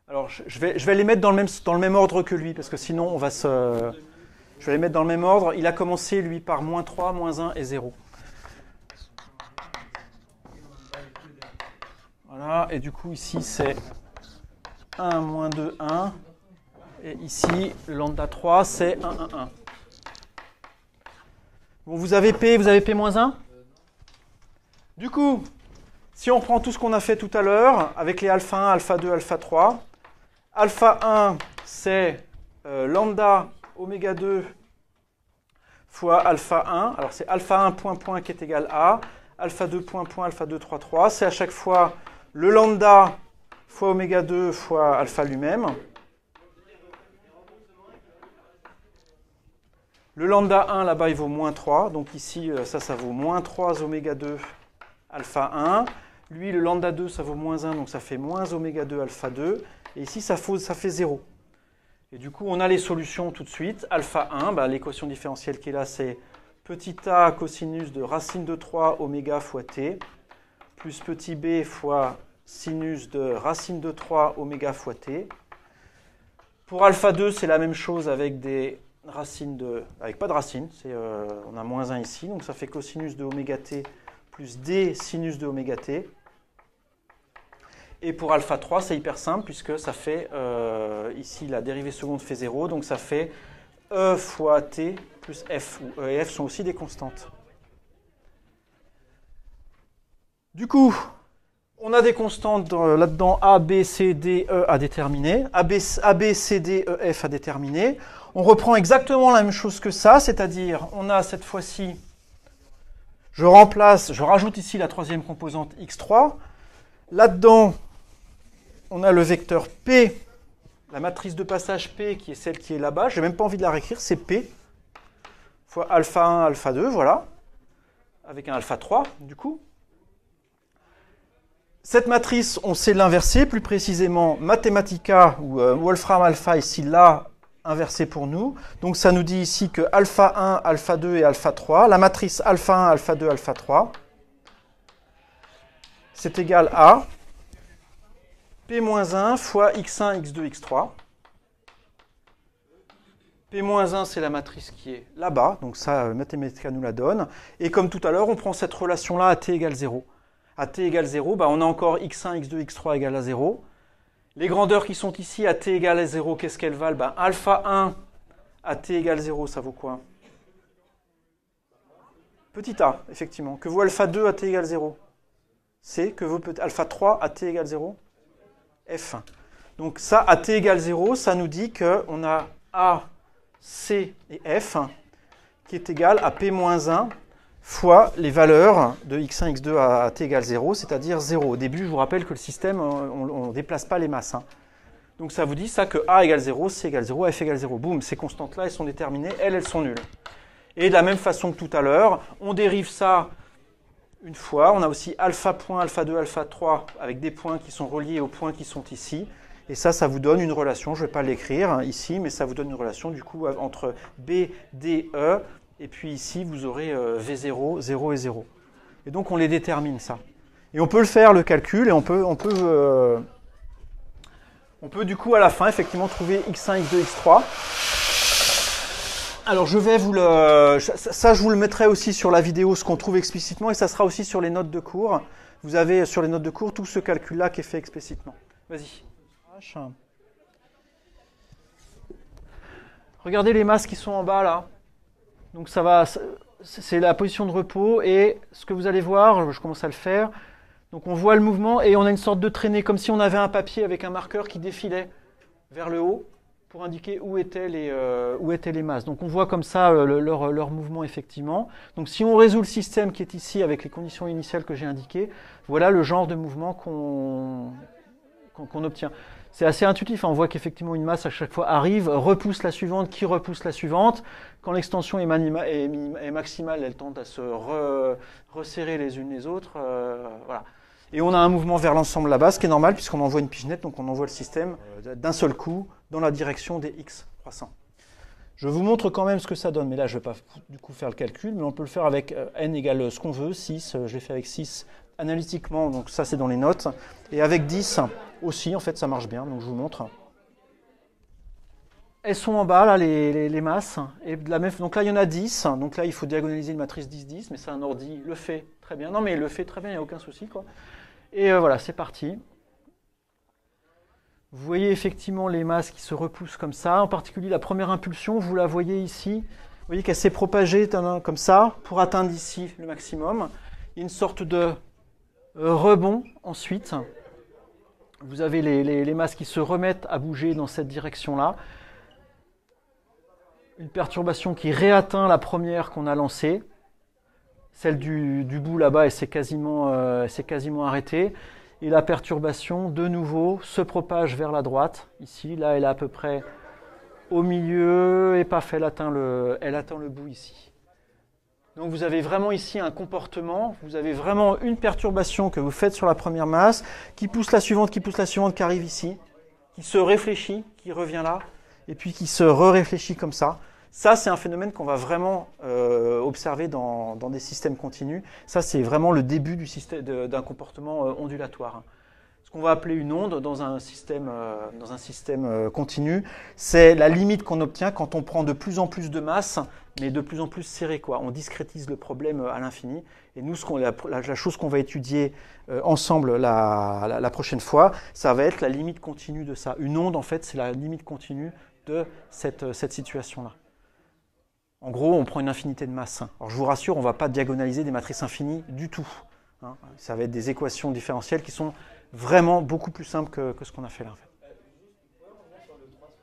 Alors, je vais, je vais les mettre dans le, même, dans le même ordre que lui, parce que sinon, on va se. Je vais les mettre dans le même ordre. Il a commencé, lui, par moins 3, moins 1 et 0. Voilà, et du coup, ici, c'est 1, moins 2, 1. Et ici, lambda 3, c'est 1, 1, 1. Bon, vous avez P, vous avez P moins 1 Du coup, si on prend tout ce qu'on a fait tout à l'heure, avec les alpha 1, alpha 2, alpha 3, Alpha 1, c'est euh, lambda oméga 2 fois alpha 1. Alors c'est alpha 1 point point qui est égal à alpha 2 point point alpha 2 3 3. C'est à chaque fois le lambda fois oméga 2 fois alpha lui-même. Le lambda 1 là-bas il vaut moins 3, donc ici euh, ça ça vaut moins 3 oméga 2 alpha 1. Lui le lambda 2 ça vaut moins 1, donc ça fait moins oméga 2 alpha 2. Et ici, ça, fait 0. Et du coup, on a les solutions tout de suite. Alpha 1, bah, l'équation différentielle qui est là, c'est petit a cosinus de racine de 3 oméga fois t, plus petit b fois sinus de racine de 3 oméga fois t. Pour alpha 2, c'est la même chose avec des racines de... avec pas de racine, c'est euh, on a moins 1 ici, donc ça fait cosinus de oméga t plus d sinus de oméga t. Et pour alpha 3, c'est hyper simple puisque ça fait, euh, ici la dérivée seconde fait 0, donc ça fait E fois T plus F, où E et F sont aussi des constantes. Du coup, on a des constantes là-dedans A, B, C, D, E à déterminer, A, B, A, B, C, D, E, F à déterminer. On reprend exactement la même chose que ça, c'est-à-dire on a cette fois-ci, je remplace, je rajoute ici la troisième composante X3. Là-dedans, on a le vecteur P, la matrice de passage P qui est celle qui est là-bas. Je n'ai même pas envie de la réécrire, c'est P fois alpha 1, alpha 2, voilà, avec un alpha 3 du coup. Cette matrice, on sait l'inverser, plus précisément Mathematica ou euh, Wolfram alpha ici l'a inversé pour nous. Donc ça nous dit ici que alpha 1, alpha 2 et alpha 3, la matrice alpha 1, alpha 2, alpha 3, c'est égal à P-1 fois x1, x2, x3. P-1, c'est la matrice qui est là-bas, donc ça, euh, Mathematica nous la donne. Et comme tout à l'heure, on prend cette relation-là à t égale 0. À t égale 0, bah, on a encore x1, x2, x3 égale à 0. Les grandeurs qui sont ici à t égale à 0, qu'est-ce qu'elles valent bah, Alpha 1 à t égale 0, ça vaut quoi Petit a, effectivement. Que vaut alpha 2 à t égale 0 C'est que vaut alpha 3 à t égale 0 F1. Donc ça, à t égale 0, ça nous dit qu'on a A, C et F qui est égal à P-1 fois les valeurs de x1, x2 à t égale 0, c'est-à-dire 0. Au début, je vous rappelle que le système, on ne déplace pas les masses. Hein. Donc ça vous dit ça que A égale 0, C égale 0, F égale 0. Boum, ces constantes-là, elles sont déterminées, elles, elles sont nulles. Et de la même façon que tout à l'heure, on dérive ça une fois. On a aussi alpha point, alpha 2, alpha 3 avec des points qui sont reliés aux points qui sont ici. Et ça, ça vous donne une relation, je ne vais pas l'écrire hein, ici, mais ça vous donne une relation du coup entre B, D, E, et puis ici vous aurez euh, V0, 0 et 0. Et donc on les détermine ça. Et on peut le faire le calcul et on peut, on peut, euh, on peut du coup à la fin effectivement trouver x1, x2, x3. Alors je vais vous le... Ça, je vous le mettrai aussi sur la vidéo, ce qu'on trouve explicitement, et ça sera aussi sur les notes de cours. Vous avez sur les notes de cours tout ce calcul-là qui est fait explicitement. Vas-y. Regardez les masses qui sont en bas là. Donc ça va, c'est la position de repos et ce que vous allez voir, je commence à le faire. Donc on voit le mouvement et on a une sorte de traînée comme si on avait un papier avec un marqueur qui défilait vers le haut pour indiquer où étaient les, euh, où étaient les masses. Donc on voit comme ça euh, leur, euh, leur, mouvement effectivement. Donc si on résout le système qui est ici avec les conditions initiales que j'ai indiquées, voilà le genre de mouvement qu'on qu'on obtient. C'est assez intuitif, hein. on voit qu'effectivement une masse à chaque fois arrive, repousse la suivante, qui repousse la suivante. Quand l'extension est, maximale, elle tente à se resserrer les unes les autres. voilà. Et on a un mouvement vers l'ensemble là-bas, ce qui est normal puisqu'on envoie une pigeonnette, donc on envoie le système euh, d'un seul coup dans la direction des x croissants. Je vous montre quand même ce que ça donne, mais là je ne vais pas du coup faire le calcul, mais on peut le faire avec euh, n égale euh, ce qu'on veut, 6, je l'ai fait avec 6 analytiquement, donc ça c'est dans les notes, et avec 10 aussi en fait ça marche bien, donc je vous montre. Elles sont en bas, là, les, masses. Et Donc là, il y en a 10. Donc là, il faut diagonaliser une matrice 10-10, mais c'est un ordi le fait très bien. Non, mais le fait très bien, il n'y a aucun souci. Quoi. Et euh, voilà, c'est parti. Vous voyez effectivement les masses qui se repoussent comme ça. En particulier, la première impulsion, vous la voyez ici. Vous voyez qu'elle s'est propagée comme ça pour atteindre ici le maximum. Il y a une sorte de euh, rebond ensuite. Vous avez les masses qui se remettent à bouger dans cette direction-là une perturbation qui réatteint la première qu'on a lancée. Celle du, bout là-bas, et c'est quasiment, euh, quasiment arrêtée. Et la perturbation, de nouveau, se propage vers la droite. Ici, là, elle est à peu près au milieu. Et paf, elle atteint le, elle atteint le bout ici. Donc vous avez vraiment ici un comportement, vous avez vraiment une perturbation que vous faites sur la première masse, qui pousse la suivante, qui pousse la suivante, qui arrive ici, qui se réfléchit, qui revient là, et puis qui se réfléchit comme ça. Ça, c'est un phénomène qu'on va vraiment euh, observer dans, des systèmes continus. Ça, c'est vraiment le début du d'un comportement euh, ondulatoire. Ce qu'on va appeler une onde dans un système, euh, dans un système continu, c'est la limite qu'on obtient quand on prend de plus en plus de masse, mais de plus en plus serrée. Quoi. On discrétise le problème à l'infini. Et nous, ce la, chose qu'on va étudier ensemble la, la prochaine fois, ça va être la limite continue de ça. Une onde, en fait, c'est la limite continue de euh, cette, situation-là. En gros, on prend une infinité de masses. Alors je vous rassure, on ne va pas diagonaliser des matrices infinies du tout. Hein. Ça va être des équations différentielles qui sont vraiment beaucoup plus simples que, que ce qu'on a fait là.